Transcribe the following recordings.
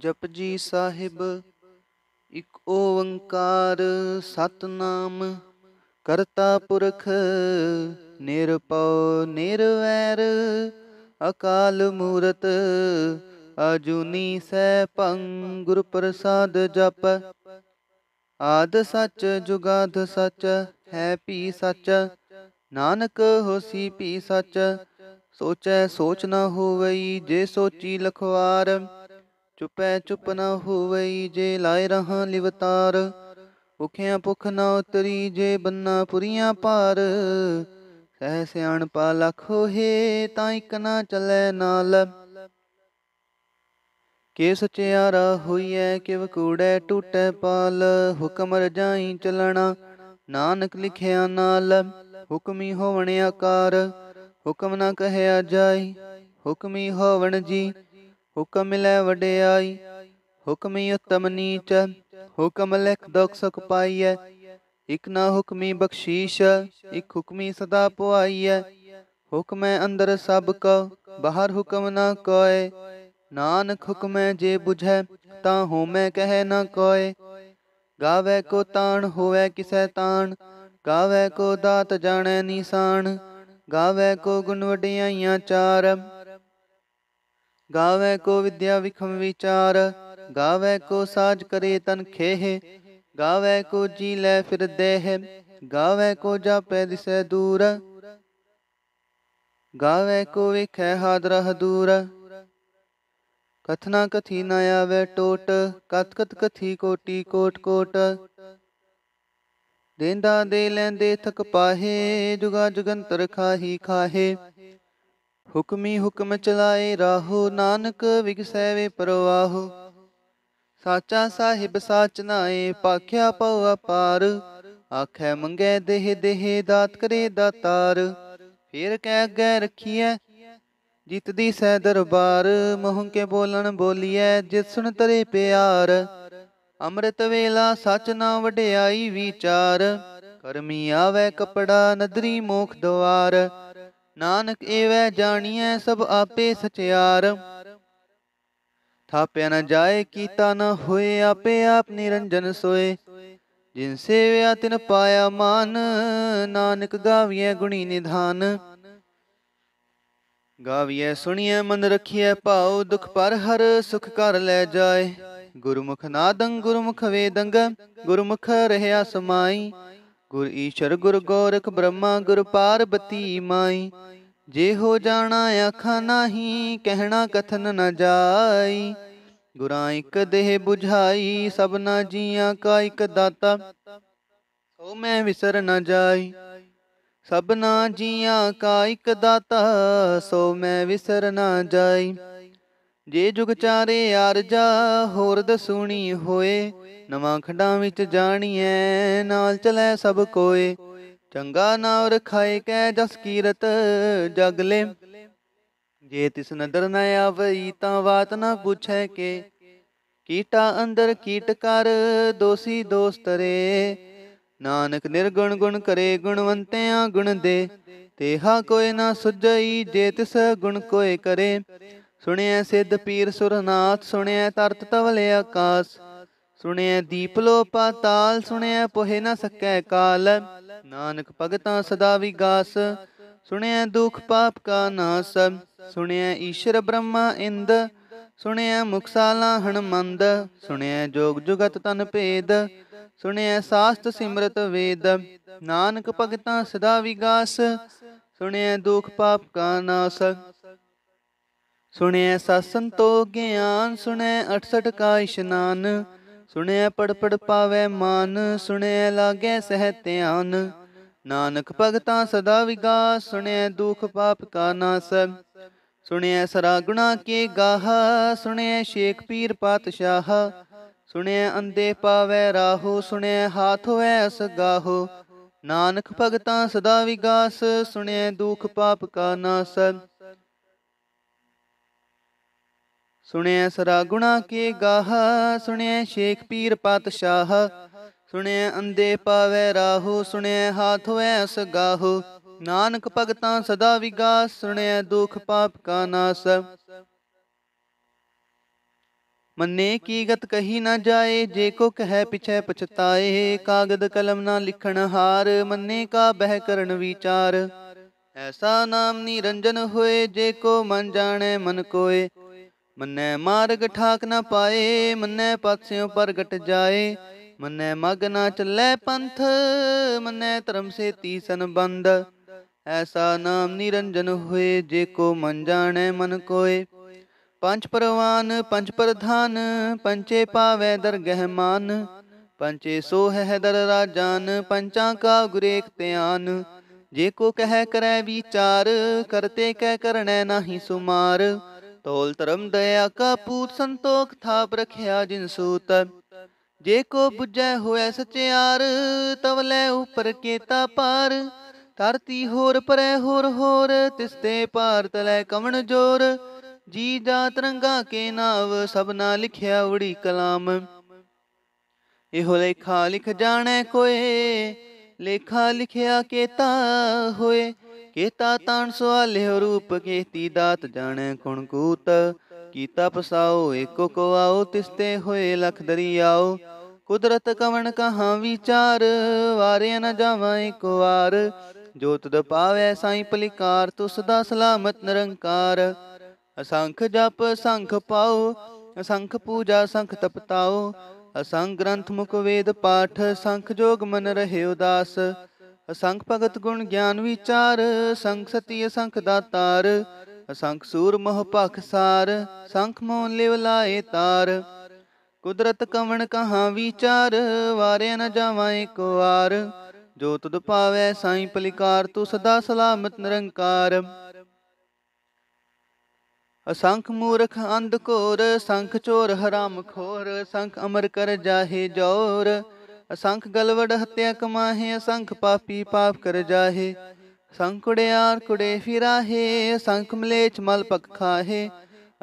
ਜਪਜੀ ਸਾਹਿਬ ਇਕ ਓੰਕਾਰ ਸਤਨਾਮ ਕਰਤਾ ਪੁਰਖ ਨਿਰਪਉ ਨਿਰਵੈਰ ਅਕਾਲ ਮੂਰਤ ਅਜੂਨੀ ਸੈ ਭੰ ਗੁਰ ਪ੍ਰਸਾਦ ਜਪ ਆਦ ਸੱਚ ਜੁਗਾਦ ਸੱਚ ਹੈ ਭੀ ਸੱਚ ਨਾਨਕ ਹੋਸੀ ਭੀ ਸੱਚ ਸੋਚੈ ਸੋਚ ਨਾ ਹੋਵਈ ਜੇ ਸੋਚੀ ਲਖਵਾਰ ਚੁਪੈ ਚੁਪ ਨਾ ਹੋਵਈ ਜੇ ਲਾਇ ਰਹਾ ਲਿਵਤਾਰ ਭੁਖਿਆ ਭੁਖ ਨਾ ਉਤਰੀ ਜੇ ਬੰਨਾ ਪੁਰੀਆਂ ਪਾਰ ਸਹਿ ਸਿਆਣ ਪਾ ਲਖੋ ਹੈ ਤਾਂ ਇਕ ਨਾ ਚੱਲੇ ਨਾਲ ਕੇ ਸਚਿਆਰਾ ਹੋਈਐ ਕਿਵ ਕੂੜੈ ਟੁੱਟੈ ਪਾਲ ਹੁਕਮ ਰਜਾਈ ਚਲਣਾ ਨਾਨਕ ਲਿਖਿਆ ਨਾਲ ਹੁਕਮੀ ਹੋਵਣ ਆਕਾਰ ਹੁਕਮ ਨਾ ਕਹਿਆ ਜਾਈ ਹੁਕਮੀ ਹੋਵਣ ਜੀ ਹੁਕਮ ਲੈ ਵਡਿਆਈ ਹੁਕਮੀ ਉਤਮ ਨੀਚ ਹੁਕਮ ਲਖ ਦੁਖ ਸੁਖ ਪਾਈਐ ਇਕ ਨਾ ਹੁਕਮੀ ਬਖਸ਼ੀਸ਼ ਇਕ ਹੁਕਮੀ ਸਦਾ ਪੁਆਈਐ ਹੁਕਮੈ ਅੰਦਰ ਸਭ ਕਾ ਬਾਹਰ ਹੁਕਮ ਨਾ ਕੋਏ ਨਾਨਕ ਹੁਕਮੈ ਜੇ 부ਝੈ ਤਾਂ ਹੋਮੈ ਕਹਿ ਨਾ ਕੋਏ ਗਾਵੇ ਕੋ ਤਾਣ ਹੋਵੇ ਕਿਸੈ ਤਾਣ ਗਾਵੇ ਕੋ ਦਾਤ ਜਾਣੈ ਨੀਸਾਣ ਗਾਵੇ ਕੋ ਗੁਣ ਵਡਿਆਈਆਂ ਚਾਰ गावे को विद्या विखम विचार गावे को साज करे तन खेह गावे को जी ले फिर देह गावे को जा पैद से दूर गावे को विख हादरा दूर कथना कथी नया वे टोट कथ कथ कथी कोटी कोट कोट देंदा दे लें दे थक पाहे जुगा जुगंतर खाही खाहे ਹੁਕਮੀ ਹੁਕਮ ਚਲਾਏ ਰਾਹੋ ਨਾਨਕ ਵਿਗਸੈ ਵੇ ਪ੍ਰਵਾਹੋ ਸਾਚਾ ਸਾਹਿਬ ਸਾਚ ਨਾਏ ਪਾਖਿਆ ਪਉ ਅਪਾਰ ਆਖੈ ਮੰਗੇ ਦੇਹ ਦੇਹ ਦਾਤ ਕਰੇ ਦਾਤਾਰ ਫੇਰ ਕਹਿ ਗੈ ਰਖੀਐ ਦੀ ਸੈ ਦਰਬਾਰ ਮੋਹ ਕੇ ਬੋਲਣ ਬੋਲੀਐ ਜਿਤ ਸੁਣ ਤਰੇ ਪਿਆਰ ਅੰਮ੍ਰਿਤ ਵੇਲਾ ਸਚ ਨਾ ਵਡਿਆਈ ਵਿਚਾਰ ਕਰਮੀ ਆਵੇ ਕਪੜਾ ਨਦਰੀ ਮੋਖ ਦਵਾਰ ਨਾਨਕ ਏਵੈ ਜਾਣੀਐ ਸਭ ਆਪੇ ਸਚਿਆਰ ਥਾਪਿਆ ਨ ਜਾਏ ਕੀਤਾ ਨ ਹੋਏ ਆਪੇ ਆਪ ਨਿਰੰਜਨ ਸੋਏ ਜਿਨ ਸੇਵਿਆ ਤਿਨ ਪਾਇਆ ਮਾਨ ਨਾਨਕ ਗਾਵੀਐ ਗੁਣੀ ਨਿਧਾਨ ਗਾਵੀਐ ਸੁਣੀਐ ਮਨ ਰਖੀਐ ਭਾਉ ਦੁਖ ਪਰ ਹਰ ਸੁਖ ਕਰ ਲੈ ਜਾਏ ਗੁਰਮੁਖ ਨਾਦੰ ਗੁਰਮੁਖ ਵੇਦੰਗ ਗੁਰਮੁਖ ਰਹਿਆ ਸਮਾਈ ਗੁਰ ਈਸ਼ਰ ਗੁਰ ਗੋਰਖ ਬ੍ਰਹਮਾ ਗੁਰ ਪਾਰਬਤੀ ਮਾਈ ਜੇ ਹੋ ਜਾਣਾ ਅੱਖਾਂ ਨਹੀਂ ਕਹਿਣਾ ਕਥਨ ਨ ਜਾਈ ਗੁਰਾਂ ਇੱਕ ਦੇਹ 부ਝਾਈ ਸਭਨਾ ਜੀਆਂ ਕਾ ਇੱਕ ਦਾਤਾ ਸੋ ਮੈਂ ਵਿਸਰ ਨ ਜਾਈ ਸਭਨਾ ਜੀਆਂ ਕਾ ਇੱਕ ਦਾਤਾ ਸੋ ਮੈਂ ਵਿਸਰ ਨ ਜਾਈ ਜੇ ਜੁਗ ਚਾਰੇ ਅਰਜਾ ਹੋਰ ਦਸੂਣੀ ਹੋਏ ਨਵਾਂ ਖੰਡਾਂ ਵਿੱਚ ਜਾਣੀਐ ਨਾਲ ਚਲੇ ਸਭ ਕੋਏ ਚੰਗਾ ਨਾਮ ਰਖਾਏ ਕਹਿ ਜਸ ਕੀਰਤ ਜਗਲੇ ਜੇ ਤਿਸ ਨਦਰ ਨ ਆਵਈ ਤਾਂ ਬਾਤ ਨਾ ਪੁੱਛੈ ਕੇ ਕੀਟਾ ਅੰਦਰ ਕੀਟ ਕਰ ਦੋਸੀ ਦੋਸਤ ਰੇ ਨਾਨਕ ਨਿਰਗੁਣ ਗੁਣ ਕਰੇ ਗੁਣਵੰਤਿਆਂ ਗੁਣ ਦੇ ਤੇਹਾ ਕੋਈ ਨਾ ਸੁਜਈ ਜੇ ਤਿਸ ਗੁਣ ਕੋਏ ਕਰੇ ਸੁਣਿਆ ਸਿੱਧ ਪੀਰ ਸੁਰਨਾਥ ਸੁਣਿਆ ਤਰਤ ਤਵਲੇ ਆਕਾਸ ਸੁਣਿਆ ਦੀਪ ਲੋ ਪਾਤਾਲ ਸੁਣਿਆ ਪੋਹੇ ਨਾ ਸਕੈ ਕਾਲ ਨਾਨਕ ਭਗਤਾਂ ਸਦਾ ਵਿਗਾਸ ਸੁਣਿਆ ਦੁਖ ਪਾਪ ਕਾ ਨਾਸ ਸੁਣਿਆ ਈਸ਼ਰ ਬ੍ਰਹਮਾ ਇੰਦ ਸੁਣਿਆ ਮੁਖਸਾਲਾ ਹਨਮੰਦ ਸੁਣਿਆ ਜੋਗ ਜੁਗਤ ਤਨ ਭੇਦ ਸੁਣਿਆ ਸਾਸਤ ਸਿਮਰਤ ਵੇਦ ਨਾਨਕ ਭਗਤਾਂ ਸਦਾ ਵਿਗਾਸ ਸੁਣਿਆ ਦੁਖ ਪਾਪ ਕਾ ਨਾਸ ਸੁਣਿਆ ਸਾਸਨ ਤੋ ਗਿਆਨ ਸੁਣੇ 68 ਕਾ ਇਸ਼ਨਾਨ ਸੁਣਿਆ ਪੜ ਪੜ ਪਾਵੇ ਮਾਨ ਸੁਣਿਆ ਲਾਗੇ ਸਹਿ ਧਿਆਨ ਨਾਨਕ ਭਗਤਾ ਸਦਾ ਵਿਗਾਸ ਸੁਣਿਆ ਦੁਖ ਪਾਪ ਕਾ ਨਾਸ ਸੁਣਿਆ ਸਰਾ ਗੁਣਾ ਕੇ ਗਾਹ ਸੁਣਿਆ ਸ਼ੇਖ ਪੀਰ ਪਾਤਸ਼ਾਹ ਸੁਣਿਆ ਅੰਦੇ ਪਾਵੇ ਰਾਹੋ ਸੁਣਿਆ ਹਾਥ ਅਸ ਗਾਹੋ ਨਾਨਕ ਭਗਤਾ ਸਦਾ ਵਿਗਾਸ ਸੁਣਿਆ ਦੁਖ ਪਾਪ ਕਾ ਨਾਸ ਸੁਣਿਆ ਗੁਣਾ ਕੇ ਗਾਹ ਸੁਣਿਆ ਸ਼ੇਖ ਪੀਰ ਪਾਤਸ਼ਾਹ ਸੁਣਿਆ ਅੰਦੇ ਪਾਵੇ ਰਾਹੂ ਸੁਣਿਆ ਹਾਥ ਵੈਸ ਗਾਹੂ ਨਾਨਕ ਭਗਤਾਂ ਸਦਾ ਵਿਗਾਸ ਸੁਣਿਆ ਦੁਖ ਪਾਪ ਕਾ ਨਾਸ ਮੰਨੇ ਕੀ ਗਤ ਕਹੀ ਨਾ ਜਾਏ ਜੇ ਕੋ ਕਹੈ ਪਿਛੈ ਪਛਤਾਏ ਕਾਗਦ ਕਲਮ ਨਾ ਲਿਖਣ ਹਾਰ ਮੰਨੇ ਕਾ ਬਹਿ ਕਰਨ ਵਿਚਾਰ ਐਸਾ ਨਾਮ ਨਿਰੰਜਨ ਹੋਏ ਜੇ ਕੋ ਮਨ ਜਾਣੈ ਮਨ ਕੋਏ ਮੰਨੈ ਮਾਰਗ ਠਾਕ ਨਾ ਪਾਏ ਮੰਨੈ ਪਾਸਿਓ ਪ੍ਰਗਟ ਜਾਏ ਮੰਨੈ ਮਗ ਨਾ ਚੱਲੇ ਪੰਥ ਮੰਨੈ ਧਰਮ ਸੇ ਤੀ ਸੰਬੰਧ ਐਸਾ ਨਾਮ ਨਿਰੰਜਨ ਹੋਏ ਜੇ ਕੋ ਮਨ ਜਾਣੈ ਮਨ ਕੋਏ ਪੰਜ ਪਰਵਾਨ ਪੰਜ ਪ੍ਰਧਾਨ ਪੰਚੇ ਪਾਵੇ ਦਰਗਹਿ ਮਾਨ ਪੰਚੇ ਹੈ ਦਰ ਰਾਜਾਨ ਪੰਚਾਂ ਕਾ ਗੁਰੇਖ ਧਿਆਨ ਜੇ ਕੋ ਕਹਿ ਕਰੈ ਵਿਚਾਰ ਕਰਤੇ ਕਹਿ ਕਰਨੈ ਨਾਹੀ ਸੁਮਾਰ ਤੋਲ ਧਰਮ ਦਇਆ ਕਾ ਪੂਤ ਸੰਤੋਖ ਥਾਪ ਰਖਿਆ ਜਿਨ ਸੂਤ ਜੇ ਕੋ ਬੁਝੈ ਹੋਇ ਸਚਿਆਰ ਤਵ ਲੈ ਉਪਰ ਕੇਤਾ ਪਾਰ ਧਰਤੀ ਹੋਰ ਪਰੈ ਹੋਰ ਹੋਰ ਤਿਸ ਤੇ ਭਾਰ ਤਲੈ ਕਵਣ ਜੋਰ ਜੀ ਦਾ ਤਰੰਗਾ ਕੇ ਨਾਵ ਸਭਨਾ ਲਿਖਿਆ ਉੜੀ ਕਲਾਮ ਇਹੋ ਲੇਖਾ ਲਿਖ ਜਾਣੈ ਕੋਏ ਲੇਖਾ ਲਿਖਿਆ ਕੇਤਾ ਹੋਏ ਕੀਤਾ ਤਾਣ ਸੁਆਲਿਓ ਰੂਪ ਕੀਤੀ ਦਾਤ ਜਾਣੇ ਕੁਣ ਕੂਤ ਕੀਤਾ ਪਸਾਓ ਏਕੋ ਕੋ ਆਓ ਤਿਸਤੇ ਹੋਏ ਲਖ ਦਰੀਆਓ ਕੁਦਰਤ ਕਵਣ ਕਹਾ ਵਿਚਾਰ ਵਾਰਿਆ ਨ ਜਾਵਾਂ ਇੱਕ ਵਾਰ ਜੋ ਤੁਧ ਪਾਵੈ ਸਾਈ ਪਲਿਕਾਰ ਤੁਸ ਦਾ ਸਲਾਮਤ ਨਿਰੰਕਾਰ ਅਸੰਖ ਜਪ ਸੰਖ ਪਾਓ ਅਸੰਖ ਪੂਜਾ ਸੰਖ ਤਪਤਾਓ ਅਸੰਖ ਗ੍ਰੰਥ ਮੁਖ ਵੇਦ ਪਾਠ ਸੰਖ ਜੋਗ ਮਨ ਰਹੇ ਉਦਾਸ ਅਸੰਖ ਭਗਤ ਗੁਣ ਗਿਆਨ ਵਿਚਾਰ ਸੰਖ ਸਤੀ ਅਸੰਖ ਦਾਤਾਰ ਅਸੰਖ ਸੂਰ ਮਹ ਭਖ ਸਾਰ ਸੰਖ ਮੋਨ ਲਿਵ ਲਾਏ ਤਾਰ ਕੁਦਰਤ ਕਵਣ ਕਹਾ ਵਿਚਾਰ ਵਾਰਿਆ ਨ ਜਾਵਾਂ ਇੱਕ ਵਾਰ ਜੋ ਤੁਧ ਪਾਵੈ ਸਾਈ ਪਲਿਕਾਰ ਤੂੰ ਸਦਾ ਸਲਾਮਤ ਨਿਰੰਕਾਰ ਅਸੰਖ ਮੂਰਖ ਅੰਧ ਕੋਰ ਸੰਖ ਚੋਰ ਹਰਾਮ ਖੋਰ ਸੰਖ ਅਮਰ ਕਰ ਜਾਹੇ ਜੋਰ ਅਸੰਖ ਗਲਵੜ ਹੱਤਿਆ ਕਮਾਹੇ ਅਸੰਖ ਪਾਪੀ ਪਾਪ ਕਰ ਜਾਹੇ ਸੰਕੁੜਿਆਰ ਕੁੜੇ ਫਿਰਾਹੇ ਅਸੰਖ ਮਲੇਚ ਮਲ ਪਕ ਖਾਹੇ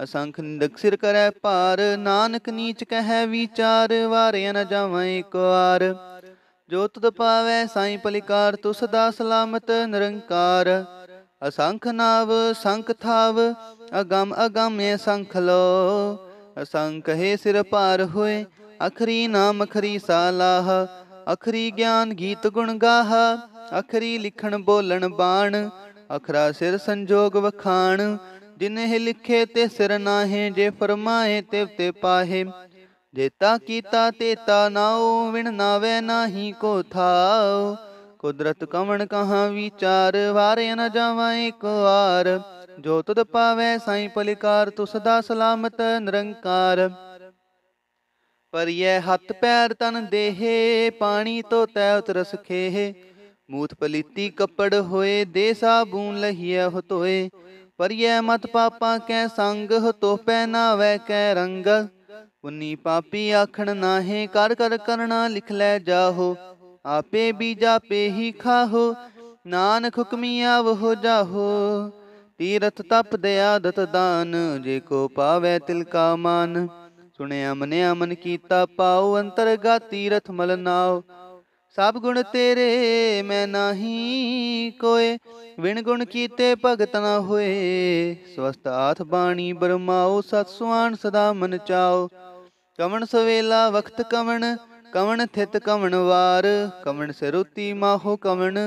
ਅਸੰਖ ਨਿੰਦਕ ਸਿਰ ਕਰੈ ਪਾਰ ਨਾਨਕ ਨੀਚ ਕਹੈ ਵਿਚਾਰ ਵਾਰਿਆ ਨ ਜਾਵਾਂ ਇੱਕ ਵਾਰ ਜੋ ਤੁਧ ਪਾਵੈ ਸਾਈ ਪਲਿਕਾਰ ਤੁ ਸਦਾ ਸਲਾਮਤ ਨਿਰੰਕਾਰ ਅਸੰਖ ਨਾਵ ਸੰਖ ਥਾਵ ਅਗੰਮ ਅਗੰਮੇ ਸੰਖ ਲੋ ਅਸੰਖ ਹੈ ਸਿਰ ਭਾਰ ਹੋਏ ਅਖਰੀ ਨਾਮ ਅਖਰੀ ਸਾਲਾਹ ਅਖਰੀ ਗਿਆਨ ਗੀਤ ਗੁਣ ਗਾਹ ਅਖਰੀ ਲਿਖਣ ਬੋਲਣ ਬਾਣ ਅਖਰਾ ਸਿਰ ਸੰਜੋਗ ਵਖਾਣ ਜਿਨਹਿ ਲਿਖੇ ਤੇ ਸਿਰ ਨਾਹੇ ਜੇ ਫਰਮਾਏ ਤੇ ਤੇ ਪਾਹੇ ਜੇਤਾ ਕੀਤਾ ਤੇਤਾ ਨਾਉ ਵਿਣ ਨਾਵੇ ਨਾਹੀ ਕੋ ਥਾਉ ਕੁਦਰਤ ਕਵਣ ਕਹਾ ਵਿਚਾਰ ਵਾਰੇ ਨ ਜਾਵਾ ਇੱਕ ਵਾਰ ਜੋ ਤੁਧ ਪਾਵੇ ਸਾਈ ਪਲਕਾਰ ਤੁਸ ਦਾ ਸਲਾਮਤ ਨਿਰੰਕਾਰ ਪਰਿਐ ਹੱਥ ਪੈਰ ਤਨ ਦੇਹੇ ਪਾਣੀ ਤੋ ਤੈ ਉਤਰਸ ਖੇਹ ਮੂਤ ਪਲੀਤੀ ਕੱਪੜ ਹੋਏ ਦੇ ਸਾਬੂਨ ਲਹੀਐ ਹੋ ਪਰ ਪਰਿਐ ਮਤ ਪਾਪਾਂ ਕੈ ਸੰਗ ਹੋ ਤੋ ਪੈ ਵੈ ਕੈ ਰੰਗ ਪੁੰਨੀ ਪਾਪੀ ਆਖਣ ਨਾਹੇ ਕਰ ਕਰ ਕਰਣਾ ਲਿਖ ਲੈ ਜਾਹੋ ਆਪੇ ਬੀਜਾ ਪੇ ਹੀ ਖਾਹੋ ਨਾਨਕ ਹੁਕਮੀ ਆਵਹੋ ਜਾਹੋ ਤੀਰਤ ਤਪ ਦਇਆ ਦਤ ਦਾਨ ਜੇ ਕੋ ਪਾਵੇ ਤਿਲ ਕਾ ਮਾਨ ਸੁਣਿਆ ਮਨ ਕੀਤਾ ਪਾਉ ਅੰਤਰਗਾ ਤੀਰਥ ਮਲ ਨਾਉ ਸਭ ਗੁਣ ਤੇਰੇ ਮੈਂ ਨਾਹੀ ਕੋਏ ਵਿਣ ਗੁਣ ਕੀਤੇ ਭਗਤ ਨਾ ਹੋਏ ਸਵਸਤ ਆਥ ਬਾਣੀ ਬਰਮਾਉ ਸਤ ਸੁਆਣ ਸਦਾ ਮਨ ਚਾਉ ਕਵਣ ਸਵੇਲਾ ਵਖਤ ਕਵਣ ਕਵਣ ਥਿਤ ਕਵਣ ਵਾਰ ਕਵਣ ਸਰੂਤੀ ਮਾਹੋ ਕਵਣ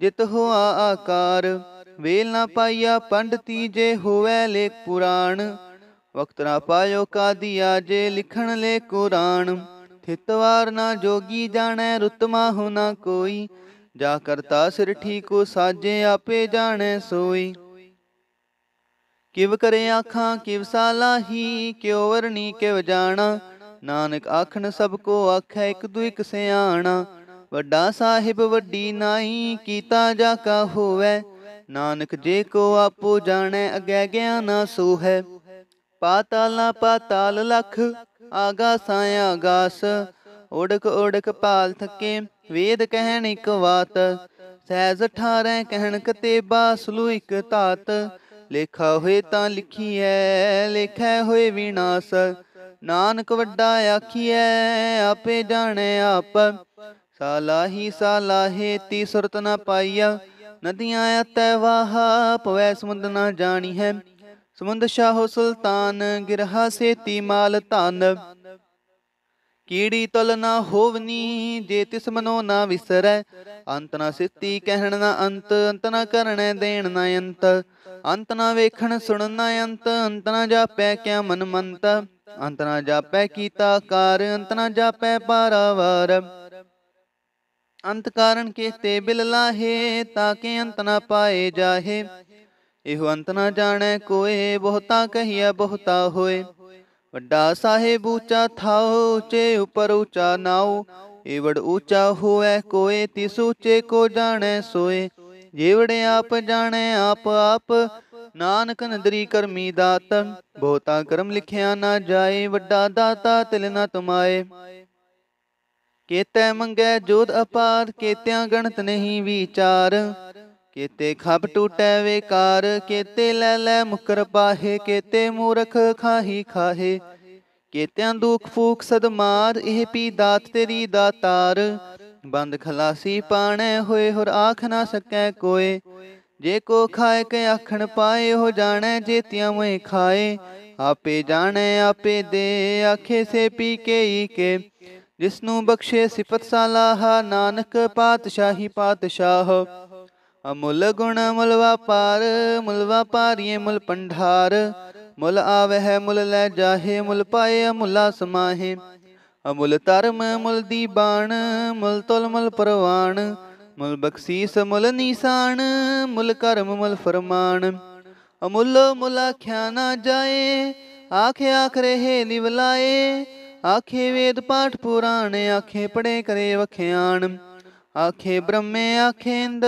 ਜਿਤ ਹੋਆ ਆਕਾਰ ਵੇਲ ਨਾ ਪਾਈਆ ਪੰਡਤੀ ਜੇ ਹੋਵੇ ਲੇਖ ਪੁਰਾਣ ਵਕਤ ਨਾ ਪਾਇਓ ਕਾਦੀਆ ਜੇ ਲਿਖਣ ਲੈ ਕੁਰਾਨ ਥਿਤਵਾਰ ਨਾ ਜੋਗੀ ਜਾਣੈ ਰੁਤਮਾ ਹੋ ਨਾ ਕੋਈ ਜਾ ਕਰਤਾ ਸਿਰ ਠੀਕੋ ਸਾਜੇ ਆਪੇ ਜਾਣੈ ਸੋਈ ਕਿਵ ਕਰੇ ਆਖਾਂ ਕਿਵ ਸਾਲਾਹੀ ਕਿਉ ਵਰਨੀ ਕਿਵ ਜਾਣਾ ਨਾਨਕ ਆਖਣ ਸਭ ਕੋ ਆਖੈ ਇੱਕ ਦੂ ਇੱਕ ਸਿਆਣਾ ਵੱਡਾ ਸਾਹਿਬ ਵੱਡੀ ਨਾਈ ਕੀਤਾ ਜਾ ਕਾ ਹੋਵੇ ਨਾਨਕ ਜੇ ਕੋ ਆਪੋ ਜਾਣੈ ਅਗੈ ਗਿਆਨਾ ਸੋ ਹੈ ਨਾ ਪਾਤਾਲ ਲਖ ਆਗਾਸਾਂ ਆਗਾਸ ਉੜਕ ਉੜਕ ਪਾਲ ਥਕੇ ਵੇਦ ਕਹਿਣ ਇੱਕ ਬਾਤ ਸਹਿਜ 18 ਕਹਿਣ ਕਤੇਬਾ ਸਲੂ ਇੱਕ ਤਾਤ ਲੇਖਾ ਹੋਏ ਤਾਂ ਲਿਖੀਐ ਲੇਖੈ ਹੋਏ ਵਿਨਾਸ਼ ਨਾਨਕ ਵੱਡਾ ਆਖੀਐ ਆਪੇ ਜਾਣੇ ਆਪ ਸਾਲਾਹੀ ਸਾਲਾਹੇ ਤੀ ਸੁਰਤ ਨਾ ਪਾਈਆ ਨਦੀਆਂ ਆਤੈ ਵਾਹ ਪਵੈ ਸਮੁੰਦ ਨਾ ਜਾਣੀ ਹੈ ਸਮੁੰਦ ਸ਼ਾਹੋ ਸੁਲਤਾਨ ਗਿਰਹਾ ਸੇਤੀ ਮਾਲ ਧਨ ਕੀੜੀ ਤਲ ਨਾ ਹੋਵਨੀ ਜੇ ਤਿਸ ਮਨੋ ਨਾ ਵਿਸਰੈ ਅੰਤ ਨਾ ਸਿੱਤੀ ਕਹਿਣ ਨਾ ਅੰਤ ਅੰਤ ਨਾ ਕਰਣੈ ਦੇਣ ਨਾ ਅੰਤ ਅੰਤ ਨਾ ਵੇਖਣ ਸੁਣ ਨਾ ਅੰਤ ਅੰਤ ਨਾ ਜਾਪੈ ਕਿਆ ਮਨ ਮੰਤ ਅੰਤ ਨਾ ਜਾਪੈ ਕੀਤਾ ਕਾਰ ਅੰਤ ਨਾ ਜਾਪੈ ਪਾਰਾਵਾਰ ਅੰਤ ਕਾਰਨ ਕੇ ਤੇ ਬਿਲ ਲਾਹੇ ਤਾਂ ਕਿ ਅੰਤ ਨਾ ਪਾਏ ਜਾਹੇ ਇਹੋ ਅੰਤ ਨਾ ਜਾਣੈ ਕੋਏ ਬਹੁਤਾ ਕਹੀਐ ਬਹੁਤਾ ਹੋਏ ਵੱਡਾ ਸਾਹਿਬ ਉੱਚਾ ਥਾਉ ਚੇ ਉਪਰ ਉੱਚਾ ਨਾਉ ਏਵੜ ਉੱਚਾ ਹੋਐ ਕੋਏ ਤਿਸ ਉੱਚੇ ਕੋ ਜਾਣੈ ਸੋਏ ਜੇਵੜੇ ਆਪ ਜਾਣੈ ਆਪ ਆਪ ਨਾਨਕ ਨਦਰੀ ਕਰਮੀ ਦਾਤ ਬਹੁਤਾ ਕਰਮ ਲਿਖਿਆ ਨਾ ਜਾਏ ਵੱਡਾ ਦਾਤਾ ਤਿਲ ਨਾ ਤੁਮਾਏ ਕੇਤੈ ਮੰਗੈ ਜੋਦ ਅਪਾਰ ਕੇਤਿਆਂ ਗਣਤ ਨਹੀਂ ਵਿਚਾਰ ਕੇਤੇ ਖੱਬ ਟੁੱਟੇ ਵਿਕਾਰ ਕੇਤੇ ਲੈ ਲੈ ਮੁਕਰ ਪਾਹੇ ਕੇਤੇ ਮੂਰਖ ਖਾਹੀ ਖਾਹੇ ਕੇਤਿਆਂ ਦੁਖ ਫੂਕ ਸਦਮਾਰ ਇਹ ਪੀ ਦਾਤ ਤੇਰੀ ਦਾਤਾਰ ਬੰਦ ਖਲਾਸੀ ਪਾਣੇ ਹੋਏ ਹੋਰ ਆਖ ਨਾ ਸਕੈ ਕੋਏ ਜੇ ਕੋ ਖਾਏ ਕੇ ਆਖਣ ਪਾਏ ਹੋ ਜਾਣੈ ਜੇਤਿਆਂ ਮੈਂ ਖਾਏ ਆਪੇ ਜਾਣੈ ਆਪੇ ਦੇ ਆਖੇ ਸੇ ਪੀ ਕੇ ਈ ਕੇ ਜਿਸ ਨੂੰ ਬਖਸ਼ੇ ਸਿਫਤ ਸਾਲਾਹਾ ਨਾਨਕ ਪਾਤਸ਼ਾਹੀ ਪਾਤਸ਼ਾਹ ਅਮੁੱਲ ਗੁਣ ਮੁੱਲ ਵਪਾਰ ਮੁੱਲ ਵਪਾਰੀਏ ਮੁੱਲ ਪੰਢਾਰ ਮੁੱਲ ਆਵਹਿ ਮੁੱਲ ਲੈ ਜਾਹੇ ਮੁੱਲ ਪਾਏ ਅਮੁੱਲਾ ਸਮਾਹੇ ਅਮੁੱਲ ਧਰਮ ਮੁੱਲ ਦੀ ਬਾਣ ਮੁੱਲ ਤੁਲ ਮੁੱਲ ਪਰਵਾਨ ਮੁੱਲ ਬਖਸ਼ੀਸ ਮੁੱਲ ਨੀਸਾਨ ਮੁੱਲ ਕਰਮ ਮੁੱਲ ਫਰਮਾਨ ਅਮੁੱਲ ਮੁੱਲ ਆਖਿਆ ਨਾ ਜਾਏ ਆਖੇ ਆਖ ਰਹੇ ਨਿਵਲਾਏ ਆਖੇ ਵੇਦ ਪਾਠ ਪੁਰਾਣ ਆਖੇ ਪੜੇ ਕਰੇ ਵਖਿਆਣ ਆਖੇ ਬ੍ਰਹਮੇ ਆਖੇਂਦ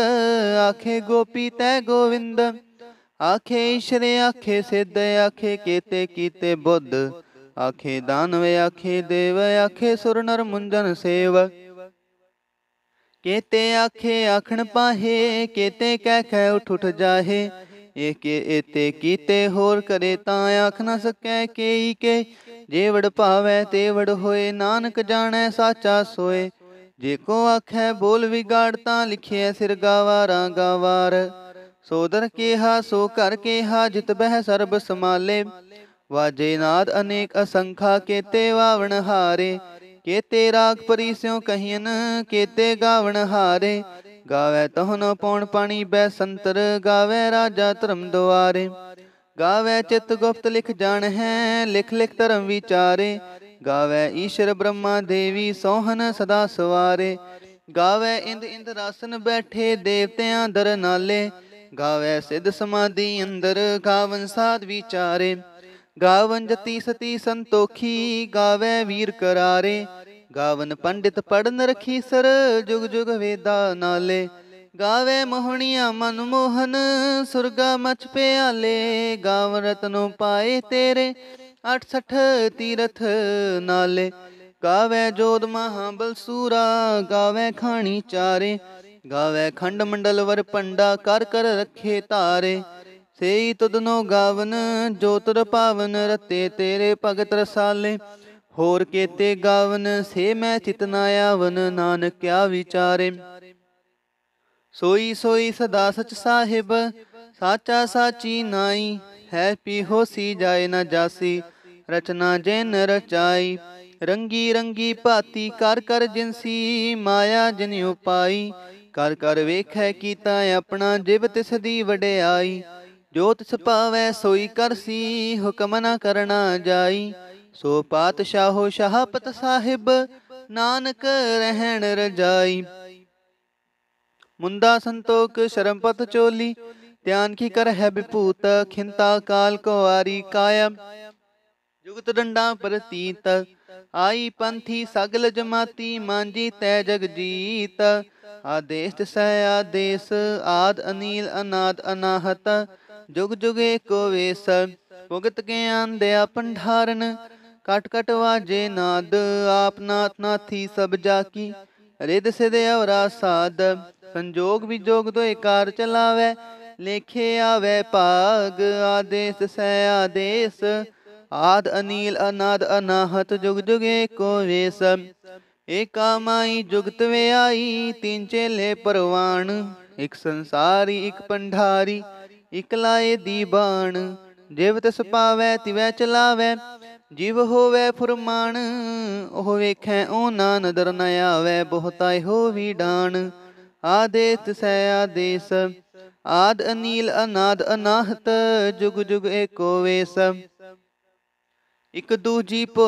ਆਖੇ ਗੋਪੀ ਤੈ ਗੋਵਿੰਦ ਆਖੇ ਈਸ਼ਰੇ ਆਖੇ ਸਿੱਧ ਆਖੇ ਕੀਤੇ ਕੀਤੇ ਬੁੱਧ ਆਖੇ ਦਾਨਵ ਆਖੇ ਦੇਵ ਆਖੇ ਸੁਰ ਨਰ ਮੁੰਜਨ ਸੇਵ ਕੇਤੇ ਆਖੇ ਆਖਣ ਪਾਹੇ ਕੇਤੇ ਕਹਿ ਕਹਿ ਉਠ ਉਠ ਜਾਹੇ ਇਹ ਕੇ ਇਤੇ ਕੀਤੇ ਹੋਰ ਕਰੇ ਤਾਂ ਆਖ ਨਾ ਸਕੈ ਕੇਈ ਕੇ ਜੇਵੜ ਭਾਵੈ ਤੇਵੜ ਹੋਏ ਨਾਨਕ ਜਾਣੈ ਸਾਚਾ ਸੋਏ ਜੇ ਕੋ ਆਖੈ ਬੋਲ ਵਿਗਾੜ ਤਾਂ ਲਿਖਿਐ ਸਿਰ ਗਾਵਾਰਾਂ ਗਾਵਾਰ ਸੋਦਰ ਕੇਹਾ ਸੋ ਕਰ ਕੇਹਾ ਜਿਤ ਬਹਿ ਸਰਬ ਸਮਾਲੇ ਵਾਜੇ ਨਾਦ ਅਨੇਕ ਅਸੰਖਾ ਕੇਤੇ ਵਾਵਣ ਹਾਰੇ ਕੇਤੇ ਰਾਗ ਪਰੀ ਸਿਉ ਕਹੀਨ ਕੇਤੇ ਗਾਵਣ ਹਾਰੇ ਗਾਵੇ ਤਹਨ ਪੌਣ ਪਾਣੀ ਬੈ ਸੰਤਰ ਗਾਵੇ ਰਾਜਾ ਧਰਮ ਦੁਆਰੇ ਗਾਵੇ ਚਿਤ ਗੁਪਤ ਲਿਖ ਜਾਣ ਹੈ ਲਿਖ ਲਿਖ ਧਰਮ ਵਿਚਾਰੇ ਗਾਵੇ ਈਸ਼ਰ ਬ੍ਰਹਮਾ ਦੇਵੀ ਸੋਹਣ ਸਦਾ ਸਵਾਰੇ ਗਾਵੇ ਇੰਦ ਇੰਦ ਰਾਸਨ ਬੈਠੇ ਦੇਵਤਿਆਂ ਦਰ ਨਾਲੇ ਗਾਵੇ ਸਿੱਧ ਸਮਾਧੀ ਅੰਦਰ ਗਾਵਨ ਸਾਧ ਵਿਚਾਰੇ ਗਾਵਨ ਜਤੀ ਸਤੀ ਸੰਤੋਖੀ ਗਾਵੇ ਵੀਰ ਕਰਾਰੇ ਗਾਵਨ ਪੰਡਿਤ ਪੜਨ ਰਖੀ ਸਰ ਜੁਗ ਜੁਗ ਵੇਦਾ ਨਾਲੇ ਗਾਵੇ ਮੋਹਣੀਆਂ ਮਨ ਮੋਹਨ ਸੁਰਗਾ ਮਚ ਪਿਆਲੇ ਗਾਵ ਰਤਨੋ ਪਾਏ ਤੇਰੇ 68 ਤੀਰਥ ਨਾਲੇ ਗਾਵੇ ਜੋਦ ਮਹਾਬਲ ਸੂਰਾ ਗਾਵੇ ਖਾਣੀ ਚਾਰੇ ਗਾਵੇ ਖੰਡ ਮੰਡਲ ਵਰ ਪੰਡਾ ਕਰ ਕਰ ਰੱਖੇ ਤਾਰੇ ਸੇਈ ਤੁਦਨੋ ਗਾਵਨ ਜੋਤਰ ਪਾਵਨ ਰਤੇ ਤੇਰੇ ਭਗਤ ਰਸਾਲੇ ਹੋਰ ਕੀਤੇ ਗਾਵਨ ਸੇ ਮੈਂ ਚਿਤ ਚਿਤਨਾ ਆਵਨ ਨਾਨਕਿਆ ਵਿਚਾਰੇ ਸੋਈ ਸੋਈ ਸਦਾ ਸਚ ਸਾਹਿਬ ਸਾਚਾ ਸਾਚੀ ਨਾਈ ਹੈ ਪੀਹੋ ਸੀ ਜਾਏ ਨਾ ਜਾਸੀ ਰਚਨਾ ਜਿਨ ਰਚਾਈ ਰੰਗੀ ਰੰਗੀ ਭਾਤੀ ਕਰ ਕਰ ਜਿੰਸੀ ਮਾਇਆ ਜਿਨ ਉਪਾਈ ਕਰ ਕਰ ਵੇਖੈ ਕੀਤਾ ਆਪਣਾ ਜਿਵ ਤਿਸ ਦੀ ਵਡਿਆਈ ਜੋਤਿ ਤਿਸ ਸੋਈ ਕਰਸੀ ਹੁਕਮ ਨਾ ਕਰਣਾ ਜਾਈ ਸੋ ਪਾਤਸ਼ਾਹੋ ਸ਼ਹਾਪਤ ਸਾਹਿਬ ਨਾਨਕ ਰਹਿਣ ਰਜਾਈ ਮੁੰਦਾ ਸੰਤੋਖ ਸ਼ਰਮਪਤ ਚੋਲੀ ਕੀ ਕਰ ਹੈ ਵਿਪੂਤ ਖਿੰਤਾ ਕਾਲ ਕੋ ਆਰੀ ਕਾਇਮ ਜੁਗਤ ਡੰਡਾ ਪ੍ਰਤੀਤ ਆਈ ਪੰਥੀ ਸਗਲ ਜਮਾਤੀ ਮਾਂਜੀ ਤੈ ਜਗ ਜੀਤ ਆਦੇਸ਼ ਸਹਿ ਆਦੇਸ਼ ਆਦ ਅਨੀਲ ਅਨਾਦ ਅਨਾਹਤ ਜੁਗ ਜੁਗੇ ਕੋ ਵੇਸ ਭੁਗਤ ਕੇ ਆਂਦੇ ਪੰਡਾਰਨ ਕਟ ਕਟ ਵਾਜੇ ਨਾਦ ਆਪ ਨਾਥ ਨਾਥੀ ਸਭ ਜਾ ਕੀ ਰਿਦ ਸਿਦੇ ਔਰਾ ਸਾਦ ਸੰਜੋਗ ਵਿਜੋਗ ਦੋਇ ਕਾਰ ਚਲਾਵੇ ਲੇਖਿਆ ਵੈ ਭਾਗ ਆਦੇਸ ਸੈ ਆਦੇਸ ਆਦ ਅਨੀਲ ਅਨਾਦ ਅਨਾਹਤ ਜੁਗ ਜੁਗੇ ਕੋ ਵੇਸ ਏਕਾ ਮਾਈ ਜੁਗਤ ਵੇ ਆਈ ਤਿੰਨ ਚੇਲੇ ਪਰਵਾਣ ਇਕ ਸੰਸਾਰੀ ਇਕ ਪੰਢਾਰੀ ਇਕ ਲਾਏ ਬਾਣ ਜਿਵ ਤਿਸ ਪਾਵੈ ਤਿਵੈ ਚਲਾਵੈ ਜਿਵ ਹੋਵੇ ਫੁਰਮਾਨ ਉਹ ਵੇਖੈ ਨਾ ਨਦਰ ਨ ਆਵੇ ਬਹੁਤਾ ਹੋ ਵੀ ਡਾਨ ਆਦੇਸ ਸੈ ਆਦੇਸ ਆਦ ਅਨੀਲ ਅਨਾਦ ਅਨਾਹਤ ਜੁਗ ਜੁਗ ਏਕੋ ਵੇਸ ਇਕ ਦੂਜੀ ਪੋ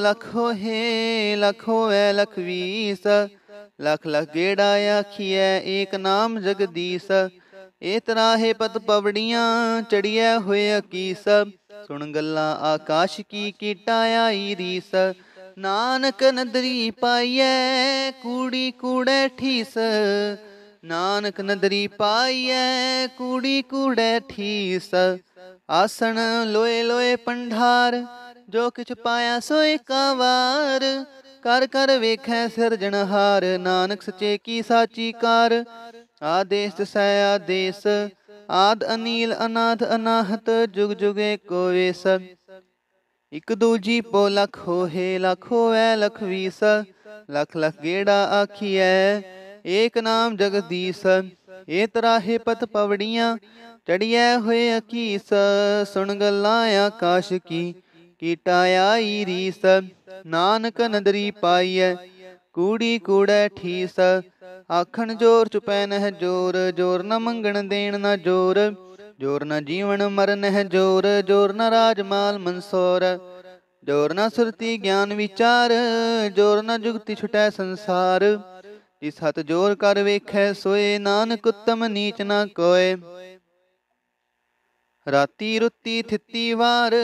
ਲਖੋ ਹੈ ਲਖੋ ਐ ਲਖ ਵੀਸ ਲਖ ਲਖ ਗੇੜਾ ਆਖੀਐ ਏਕ ਨਾਮ ਜਗਦੀਸ ਏ ਤਰਾਹੇ ਪਤ ਪਵੜੀਆਂ ਚੜੀਐ ਹੋਇ ਅਕੀਸ ਸੁਣ ਗੱਲਾਂ ਆਕਾਸ਼ ਕੀ ਕੀਟਾ ਆਈ ਰੀਸ ਨਾਨਕ ਨਦਰੀ ਪਾਈਐ ਕੂੜੀ ਕੂੜੈ ਠੀਸ ਨਾਨਕ ਨਦਰੀ ਪਾਈਐ ਕੁੜੀ ਕੂੜੈ ਠੀਸ ਆਸਣ ਲੋਏ ਲੋਏ ਪੰਢਾਰ ਜੋ ਕਿਛ ਪਾਇਆ ਸੋ ਇਕਾਵਾਰ ਕਰ ਕਰ ਵੇਖੈ ਸਿਰਜਣਹਾਰ ਨਾਨਕ ਸਚੇ ਕੀ ਸਾਚੀ ਕਾਰ ਆਦੇਸ ਸੈ ਆਦੇਸ ਆਦ ਅਨੀਲ ਅਨਾਥ ਅਨਾਹਤ ਜੁਗ ਜੁਗੇ ਕੋ ਵੇਸ ਇਕ ਦੂਜੀ ਪੋ ਲਖ ਹੋਏ ਲਖ ਹੋਐ ਲਖ ਵੀਸ ਲਖ ਲਖ ਗੇੜਾ ਆਖੀਐ ਏਕ ਨਾਮ ਜਗਦੀਸ ਏ ਤਰਾਹੇ ਪਤ ਪਵੜੀਆਂ ਚੜੀਐ ਹੋਏ ਅਕੀਸ ਸੁਣ ਗੱਲਾਂ ਆਕਾਸ਼ ਕੀ ਕੀਟਾ ਆਈ ਰੀਸ ਨਾਨਕ ਨਦਰੀ ਪਾਈਐ ਕੂੜੀ ਕੂੜੈ ਠੀਸ ਆਖਣ ਜੋਰ ਚੁਪੈ ਨਹਿ ਜੋਰ ਜੋਰ ਨ ਮੰਗਣ ਦੇਣ ਨਾ ਜੋਰ ਜੋਰ ਨ ਜੀਵਨ ਮਰਨ ਹੈ ਜੋਰ ਜੋਰ ਨ ਰਾਜ ਮਾਲ ਮਨਸੋਰ ਜੋਰ ਨ ਸੁਰਤੀ ਗਿਆਨ ਵਿਚਾਰ ਜੋਰ ਨ ਜੁਗਤੀ ਛਟੈ ਸੰਸਾਰ ਜਿਸ ਸਤ ਜੋਰ ਕਰ ਵੇਖੈ ਸੋਏ ਨਾਨਕ ਉਤਮ ਨੀਚ ਨਾ ਕੋਏ ਰਾਤੀ ਰੁੱਤੀ ਥਿੱਤੀ ਵਾਰ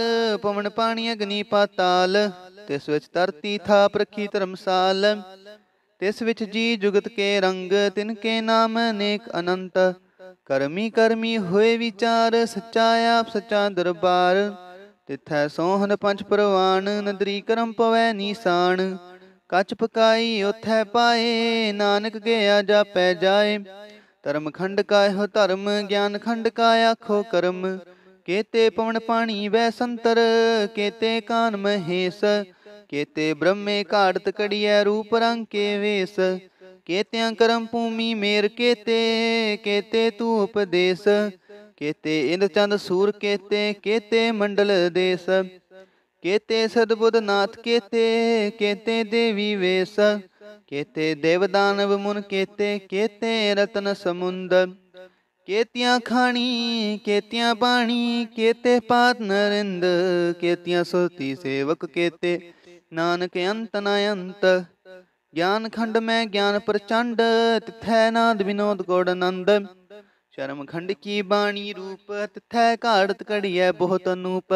ਪਵਨ ਪਾਣੀ ਅਗਨੀ ਪਾਤਾਲ ਤਿਸ ਵਿੱਚ ਤਰਤੀ ਥਾ ਪ੍ਰਖੀ ਧਰਮਸਾਲ ਤਿਸ ਵਿੱਚ ਜੀ ਜੁਗਤ ਕੇ ਰੰਗ ਤਿਨ ਕੇ ਨਾਮ ਅਨੇਕ ਅਨੰਤ ਕਰਮੀ ਕਰਮੀ ਹੋਏ ਵਿਚਾਰ ਸੱਚਾ ਆਪ ਸੱਚਾ ਦਰਬਾਰ ਤਿਥੈ ਸੋਹਨ ਪੰਜ ਪ੍ਰਵਾਨ ਨਦਰੀ ਕਰਮ ਪਵੈ ਨੀਸਾਨ ਕੱਚ ਪਕਾਈ ਉਥੈ ਪਾਏ ਨਾਨਕ ਗਿਆ ਜਾਪੈ ਜਾਏ ਧਰਮ ਖੰਡ ਕਾ ਧਰਮ ਗਿਆਨ ਖੰਡ ਕਾ ਆਖੋ ਕਰਮ ਕੇਤੇ ਪਵਨ ਪਾਣੀ ਵੈ ਸੰਤਰ ਕੇਤੇ ਕਾਨ ਮਹੇਸ਼ ਕੇਤੇ ਬ੍ਰਹਮੇ ਘਾੜਤ ਕੜੀਐ ਰੂਪ ਰੰਗ ਕੇ ਵੇਸ ਕੇਤਿਆਂ ਕਰਮ ਭੂਮੀ ਮੇਰ ਕੇਤੇ ਕੇਤੇ ਤੂ ਉਪਦੇਸ਼ ਕੇਤੇ ਇੰਦ ਚੰਦ ਸੂਰ ਕੇਤੇ ਕੇਤੇ ਮੰਡਲ ਦੇਸ਼ ਕੇਤੇ ਸਦਬੁੱਧ ਨਾਥ ਕੇਤੇ ਕੇਤੇ ਦੇਵੀ ਵੇਸ ਕੇਤੇ ਦਾਨਵ ਮੁਨ ਕੇਤੇ ਕੇਤੇ ਰਤਨ ਸਮੁੰਦ ਕੇਤੀਆਂ ਖਾਣੀ ਕੇਤੀਆਂ ਬਾਣੀ ਕੇਤੇ ਪਾਤ ਨਰਿੰਦ ਕੇਤੀਆਂ ਸੁਰਤੀ ਸੇਵਕ ਕੇਤੇ ਨਾਨਕ ਅੰਤ ਨ ਅੰਤ ਗਿਆਨ ਖੰਡ ਮੈਂ ਗਿਆਨ ਪ੍ਰਚੰਡ ਤਿਥੈ ਨਾਦ ਵਿਨੋਦ ਕੋੜ ਅਨੰਦ ਸ਼ਰਮ ਖੰਡ ਕੀ ਬਾਣੀ ਰੂਪ ਤਿਥੈ ਘਾੜਤ ਘੜੀਐ ਬਹੁਤ ਅਨੂਪ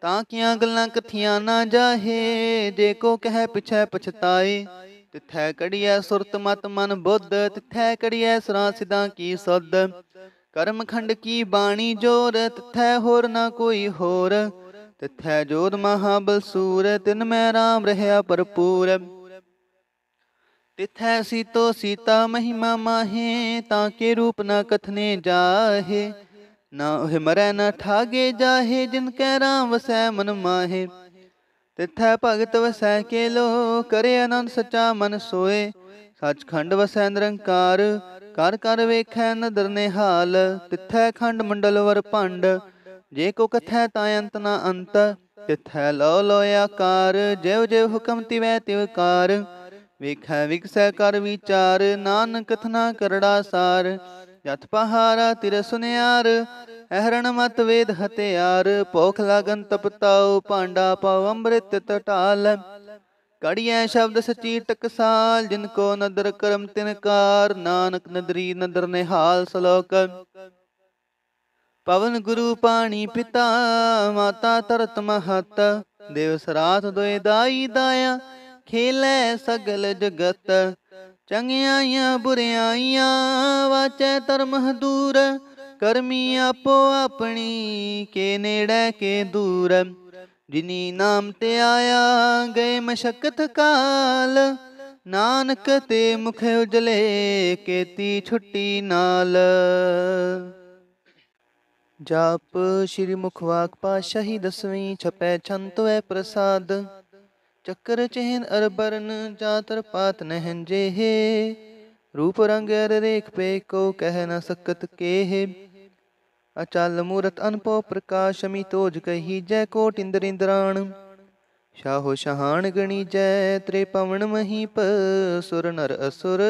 ਤਾਂ ਕੀਆਂ ਗੱਲਾਂ ਕਥੀਆਂ ਨਾ ਜਾਹੇ ਜੇ ਕੋ ਕਹਿ ਪਿਛੈ ਪਛਤਾਏ ਤਿਥੈ ਕੜੀਐ ਸੁਰਤ ਮਤ ਮਨ ਬੁੱਧ ਤਿਥੈ ਕੜੀਐ ਸਰਾ ਸਿਦਾ ਕੀ ਸੁਧ ਕਰਮ ਖੰਡ ਕੀ ਬਾਣੀ ਜੋਰ ਤਿਥੈ ਹੋਰ ਨਾ ਕੋਈ ਹੋਰ ਤਿਥੈ ਜੋਦ ਮਹਾਬਲ ਸੂਰ ਤਿਨ ਮੈਂ ਰਾਮ ਰਹਿਆ ਭਰਪੂਰ ਤਿਥੈ ਸੀਤੋ ਸੀਤਾ ਮਹਿਮਾ ਮਾਹੇ ਤਾਂ ਕੇ ਰੂਪ ਨਾ ਕਥਨੇ ਜਾਹੇ ਨਾ ਉਹ ਮਰੈ ਨਾ ਠਾਗੇ ਜਾਹੇ ਜਿਨ ਕੈ ਰਾਮ ਵਸੈ ਮਨ ਮਾਹੇ ਤਿਥੈ ਭਗਤ ਵਸੈ ਕੇ ਲੋ ਕਰੇ ਅਨੰਦ ਸਚਾ ਮਨ ਸੋਏ ਸੱਚਖੰਡ ਵਸੈ ਨਿਰੰਕਾਰ ਕਰ ਕਰ ਵੇਖੈ ਨਦਰ ਨਿਹਾਲ ਤਿਥੈ ਖੰਡ ਮੰਡਲ ਵਰ ਭੰਡ ਜੇ ਕੋ ਕਥੈ ਤਾਂ ਅੰਤ ਨਾ ਅੰਤ ਤਿਥੈ ਲੋ ਲੋ ਆਕਾਰ ਜਿਵ ਜਿਵ ਹੁਕਮ ਤਿਵੈ ਤਿਵ ਕਾਰ ਵੇਖੈ ਵਿਕਸੈ ਕਰ ਵਿਚਾਰ ਨਾਨਕ ਕਥਨਾ ਕਰੜਾ ਸਾਰ ਜਤ ਪਹਾਰਾ ਤਿਰ ਸੁਨਿਆਰ ਅਹਰਣ ਮਤ ਵੇਦ ਹਤਿਆਰ ਭੋਖ ਲਗਨ ਤਪਤਾਉ ਪਾਂਡਾ ਪਵ ਅੰਮ੍ਰਿਤ ਟਟਾਲ ਕੜੀਐ ਸ਼ਬਦ ਸਚੀ ਟਕਸਾਲ ਜਿਨ ਕੋ ਨਦਰ ਕਰਮ ਤਿਨ ਕਾਰ ਨਾਨਕ ਨਦਰੀ ਨਦਰ ਨਿਹਾਲ ਸਲੋਕ ਪਵਨ ਗੁਰੂ ਪਾਣੀ ਪਿਤਾ ਮਾਤਾ ਤਰਤ ਮਹਤ ਦੇਵ ਸਰਾਤ ਦੋਇ ਦਾਈ ਦਾਇਆ ਖੇਲੇ ਸਗਲ ਜਗਤ ਚੰਗਿਆਈਆਂ ਬੁਰਿਆਈਆਂ ਵਾਚੈ ਧਰਮ ਹਦੂਰ ਕਰਮੀ ਆਪੋ ਆਪਣੀ ਕੇ ਨੇੜੇ ਕੇ ਦੂਰ ਜਿਨੀ ਨਾਮ ਤੇ ਆਇਆ ਗਏ ਮਸ਼ਕਤ ਕਾਲ ਨਾਨਕ ਤੇ ਮੁਖ ਉਜਲੇ ਕੇਤੀ ਛੁੱਟੀ ਨਾਲ ਜਪ ਸ੍ਰੀ ਮੁਖਵਾਕ ਪਾਸ਼ਾਹੀ ਦਸਵੀਂ ਛਪੈ ਛੰਤੋਏ ਪ੍ਰਸਾਦ ਚੱਕਰ ਚਹਿਨ ਅਰਬਰਨ ਜਾਤਰ ਪਾਤ ਨਹਿਨ ਜੇਹੇ ਰੂਪ ਰੰਗ ਅਰ ਰੇਖ ਪੇ ਕੋ ਕਹਿ ਨ ਸਕਤ ਕੇਹੇ ਅਚਲ ਮੂਰਤ ਅਨਪੋ ਪ੍ਰਕਾਸ਼ ਮੀ ਤੋਜ ਕਹੀ ਜੈ ਕੋਟ ਇੰਦਰ ਇੰਦਰਾਣ ਸ਼ਾਹੋ ਸ਼ਹਾਨ ਗਣੀ ਜੈ ਤ੍ਰੇ ਪਵਨ ਮਹੀ ਪ ਸੁਰ ਨਰ ਅਸੁਰ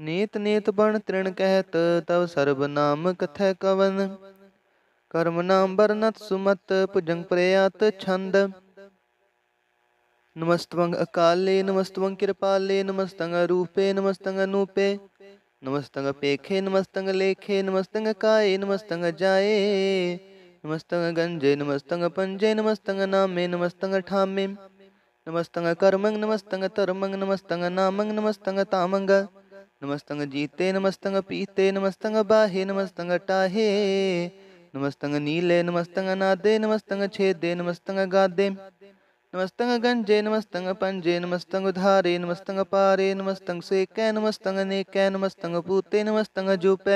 ਨੇਤ ਨੇਤ ਬਣ ਤ੍ਰਿਣ ਕਹਿਤ ਤਵ ਸਰਬ ਨਾਮ ਕਥੈ ਕਵਨ ਕਰਮ ਨਾਮ ਬਰਨਤ ਸੁਮਤ ਭੁਜੰਗ ਪ੍ਰਯਾਤ ਛੰਦ ਨਮਸਤਵੰ ਅਕਾਲੇ ਨਮਸਤਵੰ ਕਿਰਪਾਲੇ ਨਮਸਤੰਗ ਰੂਪੇ ਨਮਸਤੰਗ ਅਨੂਪੇ ਨਮਸਤੰਗ ਪੇਖੇ ਨਮਸਤੰਗ ਲੇਖੇ ਨਮਸਤੰਗ ਕਾਏ ਨਮਸਤੰਗ ਜਾਏ ਨਮਸਤੰਗ ਗੰਜੇ ਨਮਸਤੰਗ ਪੰਜੇ ਨਮਸਤੰਗ ਨਾਮੇ ਨਮਸਤੰਗ ਠਾਮੇ ਨਮਸਤੰਗ ਕਰਮੰ ਨਮਸਤੰਗ ਧਰਮੰ ਨਮਸਤੰਗ ਨਾਮੰ ਨਮਸਤੰਗ ਤਾਮੰਗ ਨਮਸਤੰਗ ਜੀਤੇ ਨਮਸਤੰਗ ਪੀਤੇ ਨਮਸਤੰਗ ਬਾਹੇ ਨਮਸਤੰਗ ਟਾਹੇ ਨਮਸਤੰਗ ਨੀਲੇ ਨਮਸਤੰਗ ਨਾਦੇ ਨਮਸਤੰਗ ਛੇਦੇ ਨਮਸਤੰਗ ਗਾਦੇ नमस्तंग गंजे नमस्तंग पंजे नमस्तंग धारे नमस्तंग पारे नमस्तंग से कै नमस्तंग ने कै नमस्तंग पूते नमस्तंग जूपे